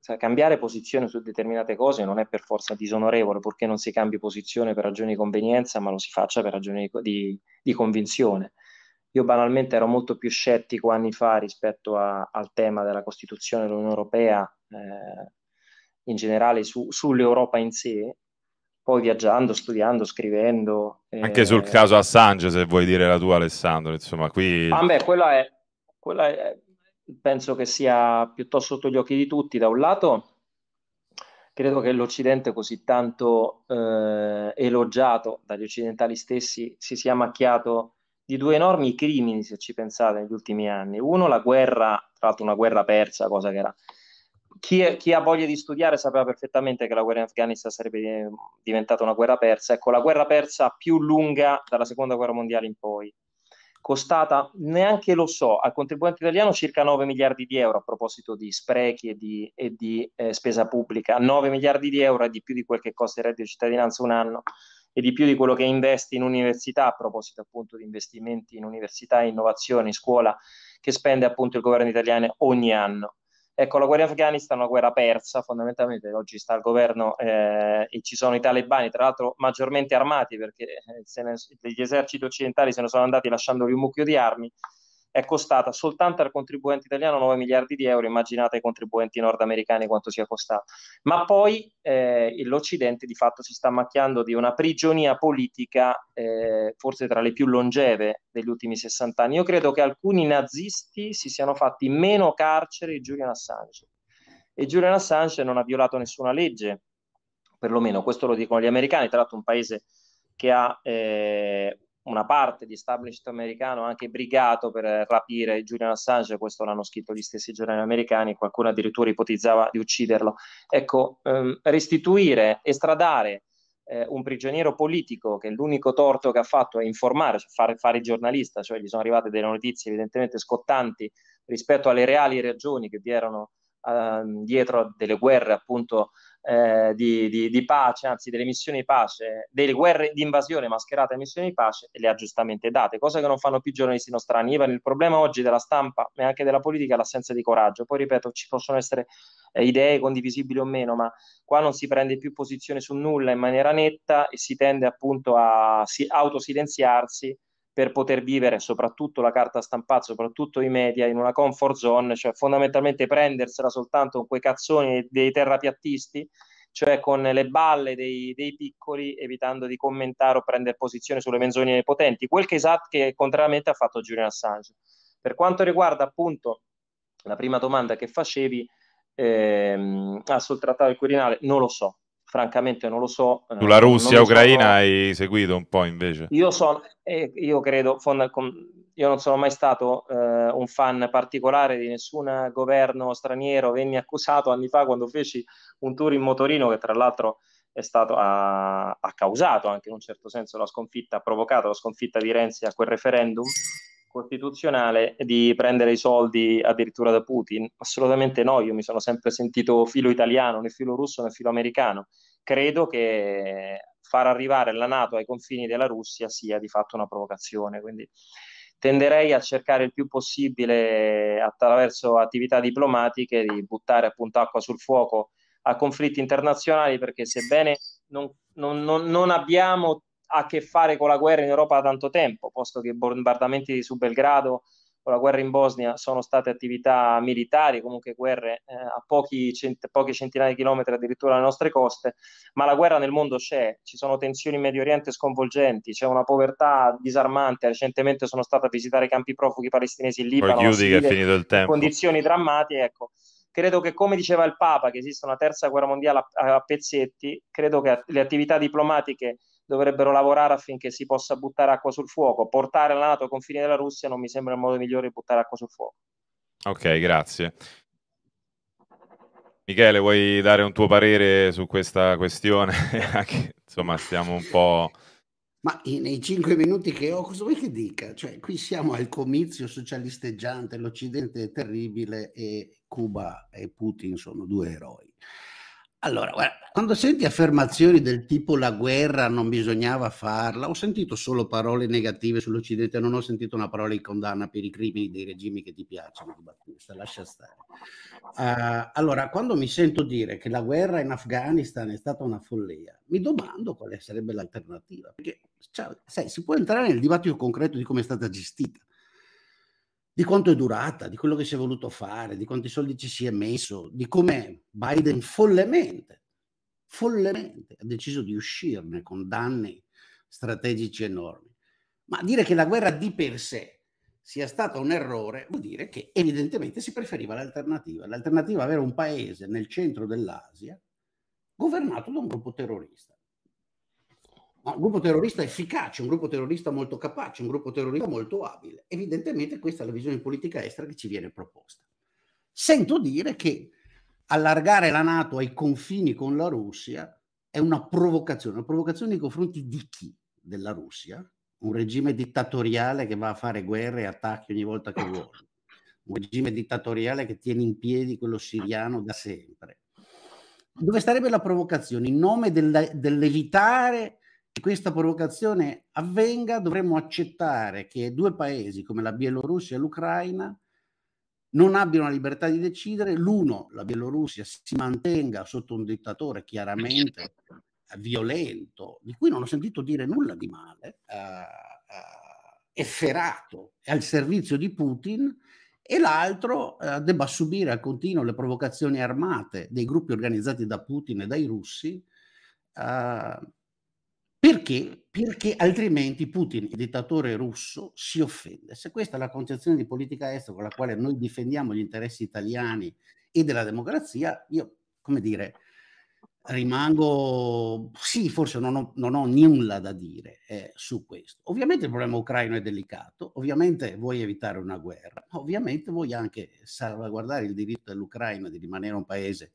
Sa, cioè, cambiare posizione su determinate cose non è per forza disonorevole, purché non si cambi posizione per ragioni di convenienza, ma lo si faccia per ragioni di, di convinzione. Io banalmente ero molto più scettico anni fa rispetto a, al tema della Costituzione dell'Unione Europea, eh, in generale su, sull'Europa in sé, poi viaggiando, studiando, scrivendo. Eh, Anche sul caso Assange, se vuoi dire la tua, Alessandro, insomma, qui... Ah, beh, quella è, quella è, penso che sia piuttosto sotto gli occhi di tutti. Da un lato, credo che l'Occidente così tanto eh, elogiato dagli occidentali stessi si sia macchiato di due enormi crimini, se ci pensate, negli ultimi anni. Uno, la guerra, tra l'altro una guerra persa, cosa che era... Chi, è, chi ha voglia di studiare sapeva perfettamente che la guerra in Afghanistan sarebbe diventata una guerra persa. Ecco, la guerra persa più lunga dalla seconda guerra mondiale in poi costata, neanche lo so, al contribuente italiano circa 9 miliardi di euro a proposito di sprechi e di, e di eh, spesa pubblica. 9 miliardi di euro è di più di quel che costa il reddito di cittadinanza un anno e di più di quello che investi in università a proposito appunto di investimenti in università, innovazione, in scuola che spende appunto il governo italiano ogni anno. Ecco, la guerra in Afghanistan è una guerra persa, fondamentalmente oggi sta al governo eh, e ci sono i talebani, tra l'altro maggiormente armati perché eh, ne, gli eserciti occidentali se ne sono andati lasciandoli un mucchio di armi è costata soltanto al contribuente italiano 9 miliardi di euro, immaginate ai contribuenti nordamericani quanto sia costata. Ma poi eh, l'Occidente di fatto si sta macchiando di una prigionia politica eh, forse tra le più longeve degli ultimi 60 anni. Io credo che alcuni nazisti si siano fatti meno carcere di Julian Assange e Julian Assange non ha violato nessuna legge, perlomeno questo lo dicono gli americani, tra l'altro un paese che ha eh, una parte di establishment americano anche brigato per eh, rapire Julian Assange, questo l'hanno scritto gli stessi giornali americani, qualcuno addirittura ipotizzava di ucciderlo. Ecco, ehm, restituire, estradare eh, un prigioniero politico che l'unico torto che ha fatto è informare, cioè fare, fare il giornalista, cioè gli sono arrivate delle notizie evidentemente scottanti rispetto alle reali ragioni che vi erano uh, dietro delle guerre appunto eh, di, di, di, pace, anzi delle missioni di pace, delle guerre di invasione mascherate a missioni di pace e le ha giustamente date, cosa che non fanno più i giornalisti nostrani. Ivan, il problema oggi della stampa e anche della politica è l'assenza di coraggio. Poi ripeto, ci possono essere eh, idee condivisibili o meno, ma qua non si prende più posizione su nulla in maniera netta e si tende appunto a si, autosilenziarsi per poter vivere soprattutto la carta stampata, soprattutto i media in una comfort zone, cioè fondamentalmente prendersela soltanto con quei cazzoni dei terrapiattisti, cioè con le balle dei, dei piccoli, evitando di commentare o prendere posizione sulle menzogne dei potenti, quel che esatto che contrariamente ha fatto Julian Assange. Per quanto riguarda appunto la prima domanda che facevi, ehm, ah, sul trattato del Quirinale, non lo so, francamente non lo so. Eh, Sulla Russia, so, Ucraina no. Eh. hai seguito un po' invece? Io sono, eh, io credo, io non sono mai stato eh, un fan particolare di nessun governo straniero, venni accusato anni fa quando feci un tour in motorino che tra l'altro è stato, ha, ha causato anche in un certo senso la sconfitta, ha provocato la sconfitta di Renzi a quel referendum costituzionale di prendere i soldi addirittura da Putin. Assolutamente no, io mi sono sempre sentito filo italiano, né filo russo né filo americano. Credo che far arrivare la Nato ai confini della Russia sia di fatto una provocazione, quindi tenderei a cercare il più possibile attraverso attività diplomatiche di buttare appunto acqua sul fuoco a conflitti internazionali perché sebbene non, non, non, non abbiamo a che fare con la guerra in Europa da tanto tempo, posto che i bombardamenti su Belgrado o la guerra in Bosnia sono state attività militari, comunque guerre eh, a pochi cent- poche centinaia di chilometri addirittura alle nostre coste, ma la guerra nel mondo c'è, ci sono tensioni in Medio Oriente sconvolgenti, c'è una povertà disarmante, recentemente sono stato a visitare i campi profughi palestinesi in Libano, chiudi, che è finito il tempo. condizioni drammatiche, ecco. Credo che, come diceva il Papa, che esiste una terza guerra mondiale a, a pezzetti, credo che le attività diplomatiche dovrebbero lavorare affinché si possa buttare acqua sul fuoco. Portare la Nato ai confini della Russia non mi sembra il modo migliore di buttare acqua sul fuoco. Ok, grazie. Michele, vuoi dare un tuo parere su questa questione? (laughs) Insomma, stiamo un po'... Ma nei cinque minuti che ho, cosa vuoi che dica? Cioè, qui siamo al comizio socialisteggiante, l'Occidente è terribile e Cuba e Putin sono due eroi. Allora, guarda, quando senti affermazioni del tipo la guerra non bisognava farla, ho sentito solo parole negative sull'Occidente, non ho sentito una parola di condanna per i crimini dei regimi che ti piacciono, Battista, lascia stare. Uh, allora, quando mi sento dire che la guerra in Afghanistan è stata una follia, mi domando quale sarebbe l'alternativa, perché cioè, sai, si può entrare nel dibattito concreto di come è stata gestita di quanto è durata, di quello che si è voluto fare, di quanti soldi ci si è messo, di come Biden follemente, follemente ha deciso di uscirne con danni strategici enormi. Ma dire che la guerra di per sé sia stata un errore vuol dire che evidentemente si preferiva l'alternativa. L'alternativa era un paese nel centro dell'Asia governato da un gruppo terrorista un gruppo terrorista efficace, un gruppo terrorista molto capace, un gruppo terrorista molto abile. Evidentemente questa è la visione politica estera che ci viene proposta. Sento dire che allargare la Nato ai confini con la Russia è una provocazione, una provocazione nei confronti di chi? Della Russia, un regime dittatoriale che va a fare guerre e attacchi ogni volta che vuole, un regime dittatoriale che tiene in piedi quello siriano da sempre. Dove starebbe la provocazione? In nome della, dell'evitare questa provocazione avvenga, dovremmo accettare che due paesi come la Bielorussia e l'Ucraina non abbiano la libertà di decidere, l'uno, la Bielorussia, si mantenga sotto un dittatore chiaramente violento, di cui non ho sentito dire nulla di male, uh, uh, efferato, è al servizio di Putin, e l'altro uh, debba subire al continuo le provocazioni armate dei gruppi organizzati da Putin e dai russi, uh, perché? Perché altrimenti Putin, il dittatore russo, si offende. Se questa è la concezione di politica estera con la quale noi difendiamo gli interessi italiani e della democrazia, io, come dire, rimango, sì, forse non ho, non ho nulla da dire eh, su questo. Ovviamente il problema ucraino è delicato, ovviamente vuoi evitare una guerra, ovviamente vuoi anche salvaguardare il diritto dell'Ucraina di rimanere un paese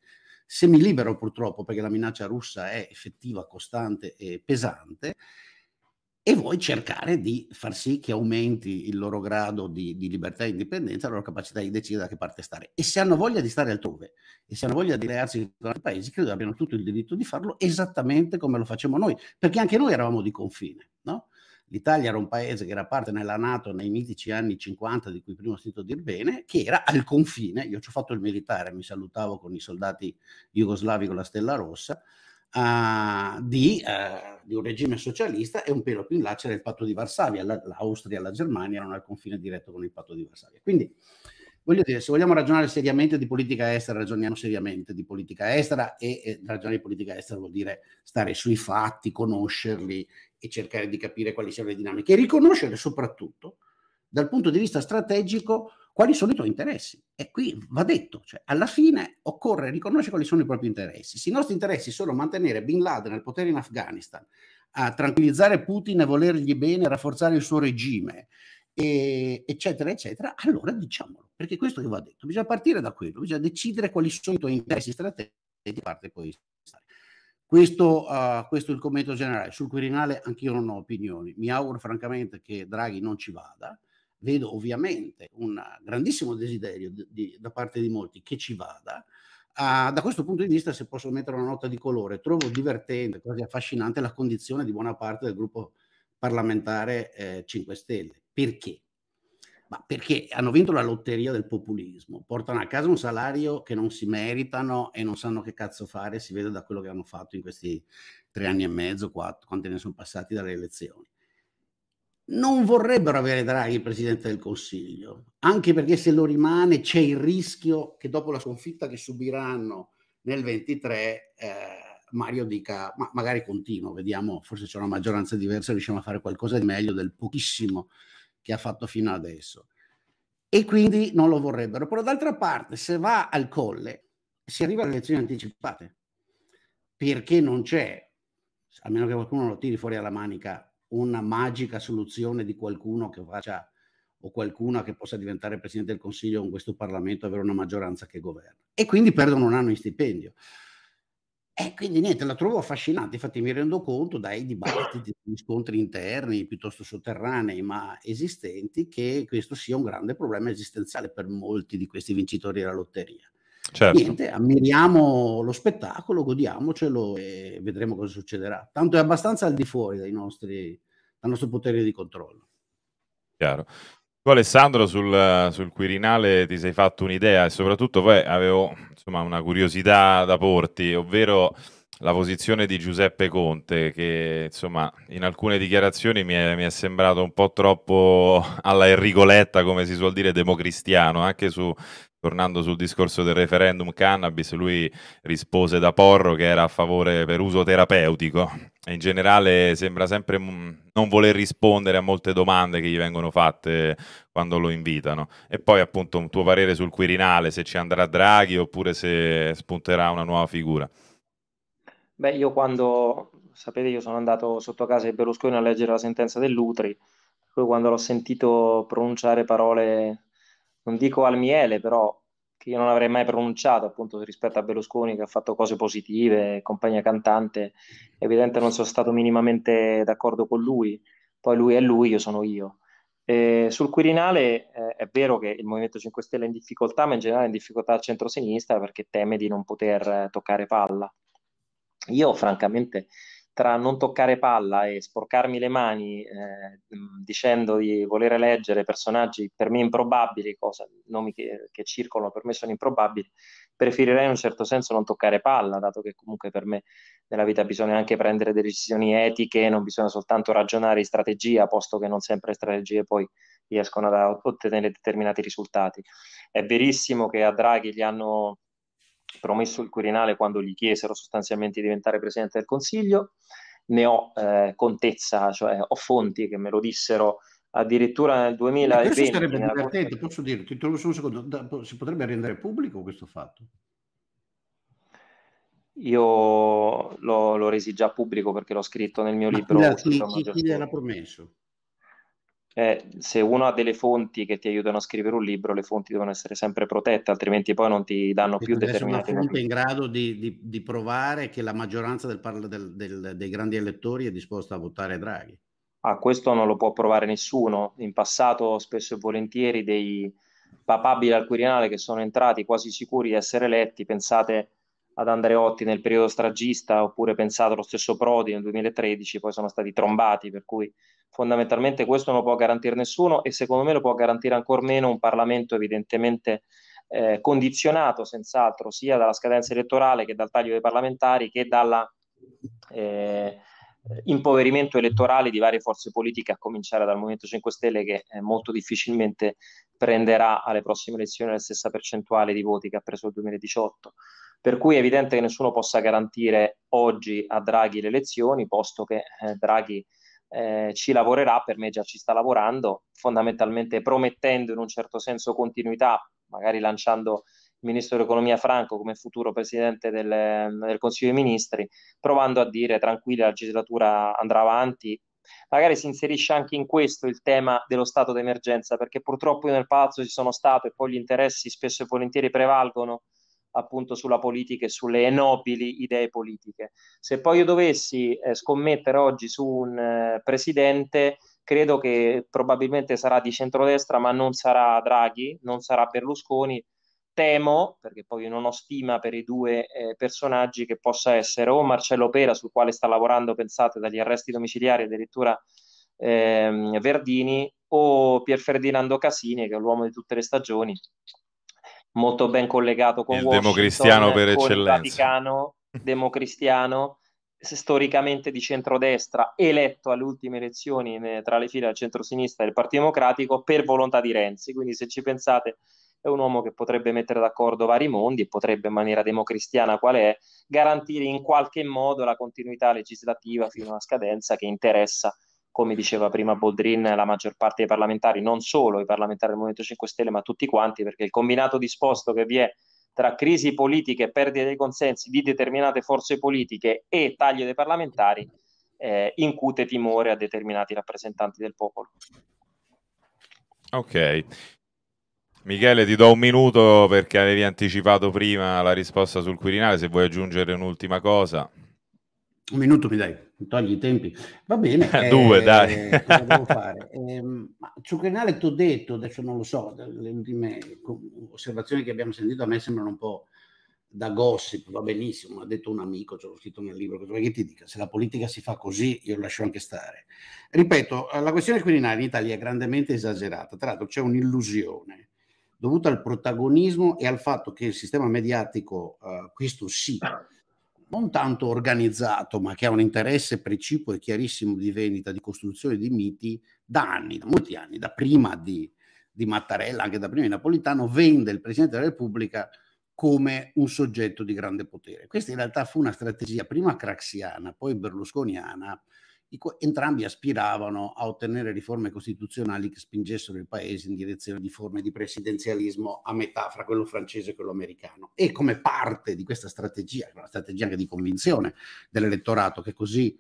semilibero purtroppo perché la minaccia russa è effettiva, costante e pesante e vuoi cercare di far sì che aumenti il loro grado di, di, libertà e indipendenza, la loro capacità di decidere da che parte stare. E se hanno voglia di stare altrove, e se hanno voglia di allearsi con altri paesi, credo abbiano tutto il diritto di farlo esattamente come lo facciamo noi, perché anche noi eravamo di confine, no? L'Italia era un paese che era parte nella Nato nei mitici anni 50, di cui prima ho sentito dir bene, che era al confine, io ci ho fatto il militare, mi salutavo con i soldati jugoslavi con la Stella Rossa, uh, di, uh, di, un regime socialista e un pelo più in là c'era il patto di Varsavia, la, l'Austria e la Germania erano al confine diretto con il patto di Varsavia. Quindi, voglio dire, se vogliamo ragionare seriamente di politica estera, ragioniamo seriamente di politica estera e, e ragionare di politica estera vuol dire stare sui fatti, conoscerli e cercare di capire quali siano le dinamiche e riconoscere soprattutto dal punto di vista strategico quali sono i tuoi interessi. E qui va detto, cioè, alla fine occorre riconoscere quali sono i propri interessi. Se i nostri interessi sono mantenere Bin Laden al potere in Afghanistan, a tranquillizzare Putin, e volergli bene, a rafforzare il suo regime, e, eccetera, eccetera, allora diciamolo, perché questo che va detto, bisogna partire da quello, bisogna decidere quali sono i tuoi interessi strategici e di parte poi stare. Questo, uh, questo, è il commento generale. Sul Quirinale anch'io non ho opinioni. Mi auguro francamente che Draghi non ci vada. Vedo ovviamente un grandissimo desiderio di, di, da parte di molti che ci vada. Uh, da questo punto di vista, se posso mettere una nota di colore, trovo divertente, quasi affascinante la condizione di buona parte del gruppo parlamentare eh, 5 Stelle. Perché? ma perché hanno vinto la lotteria del populismo, portano a casa un salario che non si meritano e non sanno che cazzo fare, si vede da quello che hanno fatto in questi tre anni e mezzo, quattro, quanti ne sono passati dalle elezioni. Non vorrebbero avere Draghi Presidente del Consiglio, anche perché se lo rimane c'è il rischio che dopo la sconfitta che subiranno nel 23 eh, Mario dica, ma magari continuo, vediamo, forse c'è una maggioranza diversa, riusciamo a fare qualcosa di meglio del pochissimo che ha fatto fino adesso. E quindi non lo vorrebbero. Però d'altra parte, se va al colle, si arriva alle elezioni anticipate, perché non c'è, a meno che qualcuno lo tiri fuori alla manica, una magica soluzione di qualcuno che faccia o qualcuno che possa diventare Presidente del Consiglio con questo Parlamento avere una maggioranza che governa. E quindi perdono un anno in stipendio. E quindi niente, la trovo affascinante, infatti mi rendo conto dai dibattiti, dagli scontri interni piuttosto sotterranei ma esistenti che questo sia un grande problema esistenziale per molti di questi vincitori della lotteria. Certo. Niente, ammiriamo lo spettacolo, godiamocelo e vedremo cosa succederà. Tanto è abbastanza al di fuori nostri, dal nostro potere di controllo. Chiaro. Tu ecco, Alessandro sul, sul, Quirinale ti sei fatto un'idea e soprattutto poi avevo insomma, una curiosità da porti, ovvero la posizione di Giuseppe Conte che insomma in alcune dichiarazioni mi è, mi è sembrato un po' troppo alla Enrico come si suol dire democristiano anche su, tornando sul discorso del referendum cannabis lui rispose da Porro che era a favore per uso terapeutico in generale sembra sempre non voler rispondere a molte domande che gli vengono fatte quando lo invitano. E poi appunto un tuo parere sul Quirinale, se ci andrà Draghi oppure se spunterà una nuova figura. Beh, io quando, sapete, io sono andato sotto casa di Berlusconi a leggere la sentenza dell'Utri, poi quando l'ho sentito pronunciare parole, non dico al miele, però che io non avrei mai pronunciato appunto rispetto a Berlusconi che ha fatto cose positive, compagna cantante, evidente non sono stato minimamente d'accordo con lui, poi lui è lui, io sono io. Eh, sul Quirinale eh, è vero che il Movimento 5 Stelle è in difficoltà, ma in generale è in difficoltà al centro-sinistra perché teme di non poter eh, toccare palla. Io francamente tra non toccare palla e sporcarmi le mani eh, mm, dicendo di voler leggere personaggi per me improbabili, cosa, nomi che, che, circolano per me sono improbabili, preferirei in un certo senso non toccare palla, dato che comunque per me nella vita bisogna anche prendere decisioni etiche, non bisogna soltanto ragionare in strategia, posto che non sempre le strategie poi riescono ad ottenere determinati risultati. È verissimo che a Draghi gli hanno promesso il Quirinale quando gli chiesero sostanzialmente di diventare Presidente del Consiglio, ne ho eh, contezza, cioè ho fonti che me lo dissero addirittura nel 2020. Questo sarebbe divertente, posso dirti, ti tolgo solo un secondo, da, si potrebbe rendere pubblico questo fatto? Io l'ho, l'ho resi già pubblico perché l'ho scritto nel mio libro. chi, chi, chi gliel'ha promesso? eh, se uno ha delle fonti che ti aiutano a scrivere un libro, le fonti devono essere sempre protette, altrimenti poi non ti danno più determinate fonte nomi. in grado di, di, di, provare che la maggioranza del del, del, dei grandi elettori è disposta a votare Draghi. A ah, questo non lo può provare nessuno. In passato, spesso e volentieri, dei papabili al Quirinale che sono entrati quasi sicuri di essere eletti, pensate ad Andreotti nel periodo stragista oppure pensato lo stesso Prodi nel 2013, poi sono stati trombati, per cui fondamentalmente questo non lo può garantire nessuno e secondo me lo può garantire ancor meno un Parlamento evidentemente eh, condizionato senz'altro sia dalla scadenza elettorale che dal taglio dei parlamentari che dall'impoverimento Eh, elettorale di varie forze politiche, a cominciare dal Movimento 5 Stelle che eh, molto difficilmente prenderà alle prossime elezioni la stessa percentuale di voti che ha preso il 2018. Per cui è evidente che nessuno possa garantire oggi a Draghi le elezioni, posto che eh, Draghi eh, ci lavorerà, per me già ci sta lavorando, fondamentalmente promettendo in un certo senso continuità, magari lanciando il ministro dell'economia Franco come futuro presidente del, del Consiglio dei Ministri, provando a dire tranquilli la legislatura andrà avanti, magari si inserisce anche in questo il tema dello stato d'emergenza, perché purtroppo io nel palazzo ci sono stato e poi gli interessi spesso e volentieri prevalgono appunto sulla politica e sulle nobili idee politiche. Se poi io dovessi eh, scommettere oggi su un eh, presidente, credo che probabilmente sarà di centrodestra, ma non sarà Draghi, non sarà Berlusconi. Temo, perché poi non ho stima per i due eh, personaggi, che possa essere o Marcello Pera, sul quale sta lavorando, pensate, dagli arresti domiciliari addirittura ehm, Verdini, o Pier Ferdinando Casini, che è l'uomo di tutte le stagioni, molto ben collegato con il Washington, democristiano per eccellenza. Vaticano, democristiano, storicamente di centrodestra, eletto alle ultime elezioni eh, tra le file del centrosinistra e del Partito Democratico per volontà di Renzi. Quindi se ci pensate è un uomo che potrebbe mettere d'accordo vari mondi e potrebbe in maniera democristiana qual è garantire in qualche modo la continuità legislativa fino a una scadenza che interessa come diceva prima Boldrin, la maggior parte dei parlamentari, non solo i parlamentari del Movimento 5 Stelle, ma tutti quanti, perché il combinato disposto che vi è tra crisi politiche e perdita dei consensi di determinate forze politiche e taglio dei parlamentari eh, incute timore a determinati rappresentanti del popolo. Ok. Michele, ti do un minuto perché avevi anticipato prima la risposta sul Quirinale, se vuoi aggiungere un'ultima cosa un minuto mi dai, togli i tempi. Va bene. (laughs) Due, eh, dai. (laughs) Cosa devo fare? Eh, sul ti ho detto, adesso non lo so, le ultime osservazioni che abbiamo sentito a me sembrano un po' da gossip, va benissimo, ha detto un amico, ce l'ho scritto nel libro, cosa che ti dica, se la politica si fa così io lascio anche stare. Ripeto, eh, la questione Quirinale in Italia è grandemente esagerata, tra l'altro c'è un'illusione dovuta al protagonismo e al fatto che il sistema mediatico, eh, questo sì, non tanto organizzato, ma che ha un interesse precipuo e chiarissimo di vendita, di costruzione di miti, da anni, da molti anni, da prima di, di Mattarella, anche da prima di Napolitano, vende il Presidente della Repubblica come un soggetto di grande potere. Questa in realtà fu una strategia prima craxiana, poi berlusconiana, entrambi aspiravano a ottenere riforme costituzionali che spingessero il paese in direzione di forme di presidenzialismo a metà fra quello francese e quello americano. E come parte di questa strategia, una strategia anche di convinzione dell'elettorato che così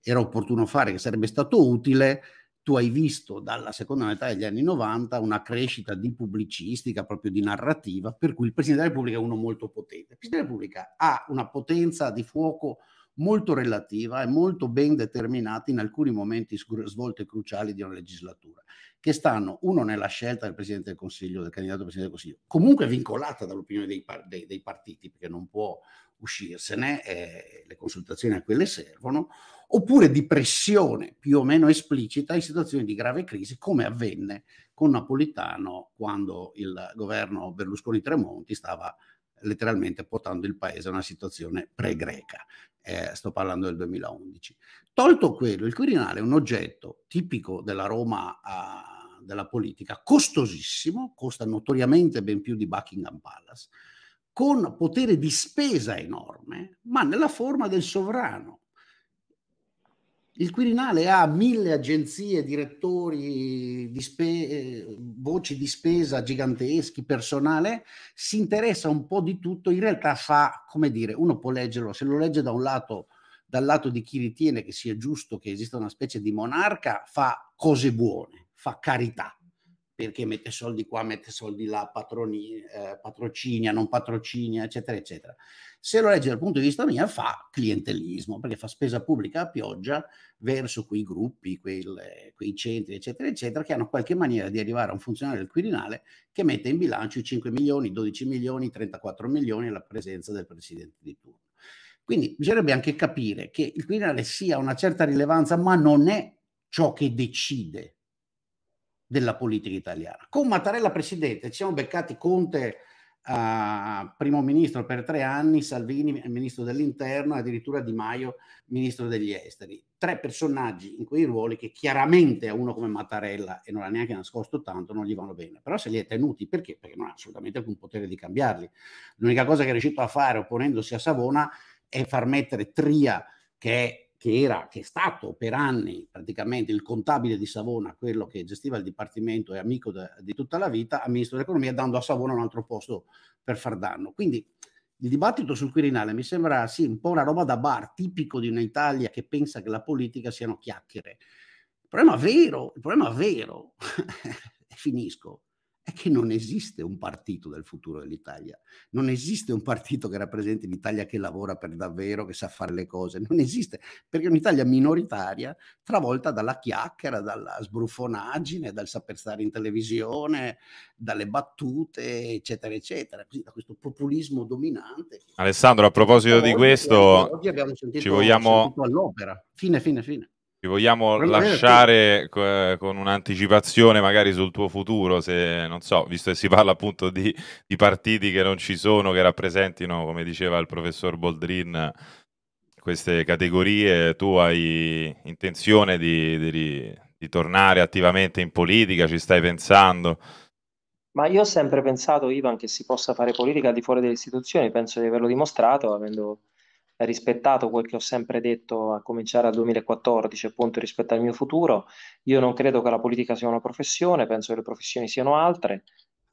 era opportuno fare, che sarebbe stato utile, tu hai visto dalla seconda metà degli anni 90 una crescita di pubblicistica, proprio di narrativa, per cui il Presidente della Repubblica è uno molto potente. Il Presidente della Repubblica ha una potenza di fuoco molto relativa e molto ben determinata in alcuni momenti svolte cruciali di una legislatura, che stanno uno nella scelta del Presidente del Consiglio, del candidato Presidente del Consiglio, comunque vincolata dall'opinione dei, par- dei, dei partiti, perché non può uscirsene, eh, le consultazioni a quelle servono, oppure di pressione più o meno esplicita in situazioni di grave crisi, come avvenne con Napolitano quando il governo Berlusconi-Tremonti stava letteralmente portando il paese a una situazione pre-greca eh, sto parlando del 2011. Tolto quello, il Quirinale è un oggetto tipico della Roma uh, della politica, costosissimo, costa notoriamente ben più di Buckingham Palace, con potere di spesa enorme, ma nella forma del sovrano. Il Quirinale ha mille agenzie, direttori, di spe- eh, voci di spesa giganteschi, personale, si interessa un po' di tutto, in realtà fa, come dire, uno può leggerlo, se lo legge da un lato, dal lato di chi ritiene che sia giusto che esista una specie di monarca, fa cose buone, fa carità, perché mette soldi qua, mette soldi là, patroni, eh, patrocinia, non patrocinia, eccetera, eccetera. Se lo legge dal punto di vista mio, fa clientelismo, perché fa spesa pubblica a pioggia verso quei gruppi, quelle, quei centri, eccetera, eccetera, che hanno qualche maniera di arrivare a un funzionario del Quirinale che mette in bilancio i 5 milioni, 12 milioni, 34 milioni alla presenza del presidente di turno. Quindi bisognerebbe anche capire che il Quirinale sia una certa rilevanza, ma non è ciò che decide della politica italiana. Con Mattarella presidente ci siamo beccati Conte uh, primo ministro per tre anni, Salvini ministro dell'interno e addirittura Di Maio ministro degli esteri. Tre personaggi in quei ruoli che chiaramente a uno come Mattarella, e non ha neanche nascosto tanto, non gli vanno bene. Però se li è tenuti perché? Perché non ha assolutamente alcun potere di cambiarli. L'unica cosa che è riuscito a fare opponendosi a Savona è far mettere Tria, che è che, era, che è stato per anni praticamente il contabile di Savona, quello che gestiva il dipartimento e amico de, di tutta la vita, a ministro dell'economia, dando a Savona un altro posto per far danno. Quindi il dibattito sul Quirinale mi sembra sì, un po' una roba da bar, tipico di un'Italia che pensa che la politica siano chiacchiere. Il problema vero, il problema vero, (laughs) e finisco, è che non esiste un partito del futuro dell'Italia, non esiste un partito che rappresenti l'Italia che lavora per davvero, che sa fare le cose, non esiste, perché è un'Italia minoritaria travolta dalla chiacchiera, dalla sbruffonaggine, dal saper stare in televisione, dalle battute, eccetera, eccetera, Quindi, da questo populismo dominante. Alessandro, a proposito di questo, oggi abbiamo sentito, ci vogliamo... all'opera, fine, fine, fine. Ti vogliamo lasciare con un'anticipazione magari sul tuo futuro, se non so, visto che si parla appunto di, di partiti che non ci sono, che rappresentino, come diceva il professor Boldrin, queste categorie, tu hai intenzione di, di, di tornare attivamente in politica, ci stai pensando? Ma io ho sempre pensato, Ivan, che si possa fare politica al di fuori delle istituzioni, penso di averlo dimostrato avendo rispettato quel che ho sempre detto a cominciare al 2014, appunto rispetto al mio futuro. Io non credo che la politica sia una professione, penso che le professioni siano altre,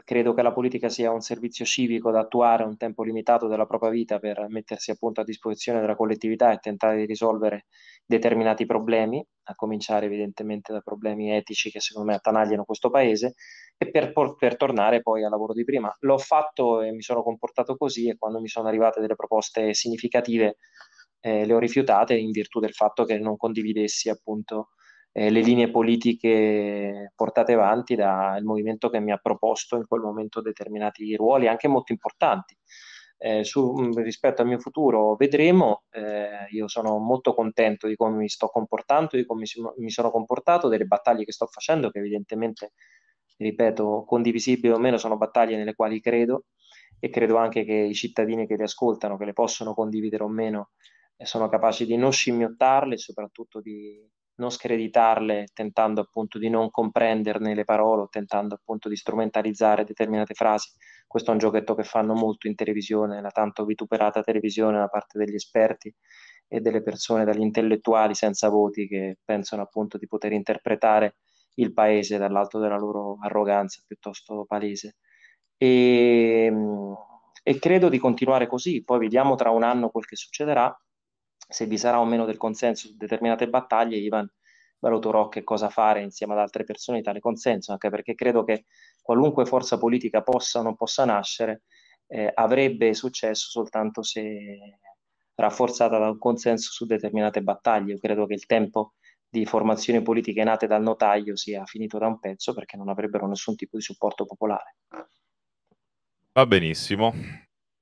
credo che la politica sia un servizio civico da attuare a un tempo limitato della propria vita per mettersi appunto a disposizione della collettività e tentare di risolvere determinati problemi, a cominciare evidentemente da problemi etici che secondo me attanagliano questo paese, e per, por- per tornare poi al lavoro di prima. L'ho fatto e mi sono comportato così e quando mi sono arrivate delle proposte significative eh, le ho rifiutate in virtù del fatto che non condividessi appunto eh, le linee politiche portate avanti dal movimento che mi ha proposto in quel momento determinati ruoli, anche molto importanti. Eh, su, mm, rispetto al mio futuro vedremo, eh, io sono molto contento di come mi sto comportando, di come mi, mi sono comportato, delle battaglie che sto facendo, che evidentemente, ripeto, condivisibili o meno, sono battaglie nelle quali credo e credo anche che i cittadini che le ascoltano, che le possono condividere o meno, eh, sono capaci di non scimmiottarle e soprattutto di, non screditarle tentando appunto di non comprenderne le parole o tentando appunto di strumentalizzare determinate frasi. Questo è un giochetto che fanno molto in televisione, la tanto vituperata televisione da parte degli esperti e delle persone, dagli intellettuali senza voti che pensano appunto di poter interpretare il paese dall'alto della loro arroganza piuttosto palese. E, ehm, e credo di continuare così, poi vediamo tra un anno quel che succederà se vi sarà o meno del consenso su determinate battaglie, Ivan valuterò che cosa fare insieme ad altre persone di tale consenso, anche perché credo che qualunque forza politica possa o non possa nascere, eh, avrebbe successo soltanto se rafforzata da un consenso su determinate battaglie. Io credo che il tempo di formazioni politiche nate dal notaio sia finito da un pezzo perché non avrebbero nessun tipo di supporto popolare. Va benissimo.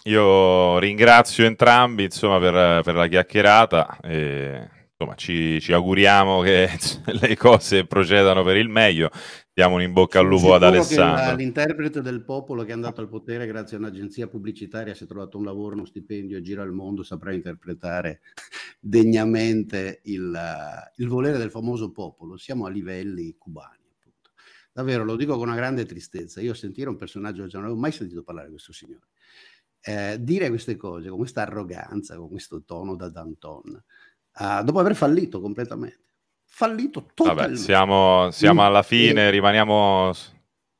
Io ringrazio entrambi insomma, per, per, la chiacchierata. E, insomma, ci, ci, auguriamo che (laughs) le cose procedano per il meglio. Diamo un in bocca al lupo ad Alessandro. L'interprete del popolo che è andato al potere grazie a un'agenzia pubblicitaria si è trovato un lavoro, uno stipendio e gira il mondo saprà interpretare (laughs) degnamente il, il volere del famoso popolo. Siamo a livelli cubani davvero lo dico con una grande tristezza. Io sentire un personaggio, che non avevo mai sentito parlare di questo signore. Eh, dire queste cose con questa arroganza, con questo tono da Danton, eh, dopo aver fallito completamente. Fallito totalmente. Vabbè, siamo, siamo alla fine, eh, rimaniamo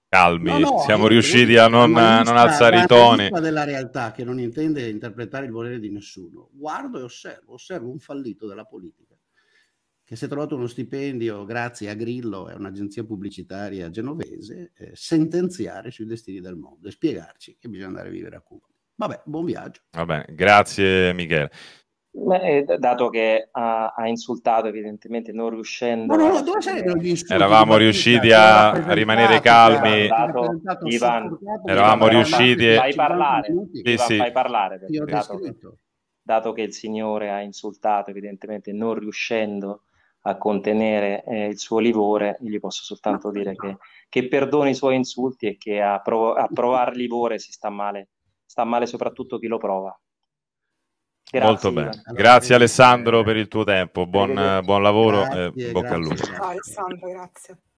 calmi, no, no, siamo eh, riusciti a non, non alzare i toni. La della realtà che non intende interpretare il volere di nessuno. Guardo e osservo, osservo un fallito della politica che si è trovato uno stipendio grazie a Grillo e un'agenzia pubblicitaria genovese eh, sentenziare sui destini del mondo e spiegarci che bisogna andare a vivere a Cuba. Vabbè, buon viaggio. Vabbè, grazie Michele. Beh, eh, dato che ha, ha, insultato, evidentemente non riuscendo. No, no, no, insulti, eravamo riusciti cioè, a, a rimanere calmi. Dato, Ivan, eravamo riusciti. A... Fai parlare, sì, sì. fai parlare perché, dato, che, dato, che, il signore ha insultato, evidentemente non riuscendo a contenere eh, il suo livore, gli posso soltanto dire che, che perdoni i suoi insulti e che a, prov- a provare livore si sta male sta male soprattutto chi lo prova. Grazie, Molto bene. Grazie, grazie Alessandro per il tuo tempo, buon, buon lavoro grazie, e bocca al lupo. Ciao Alessandro, grazie.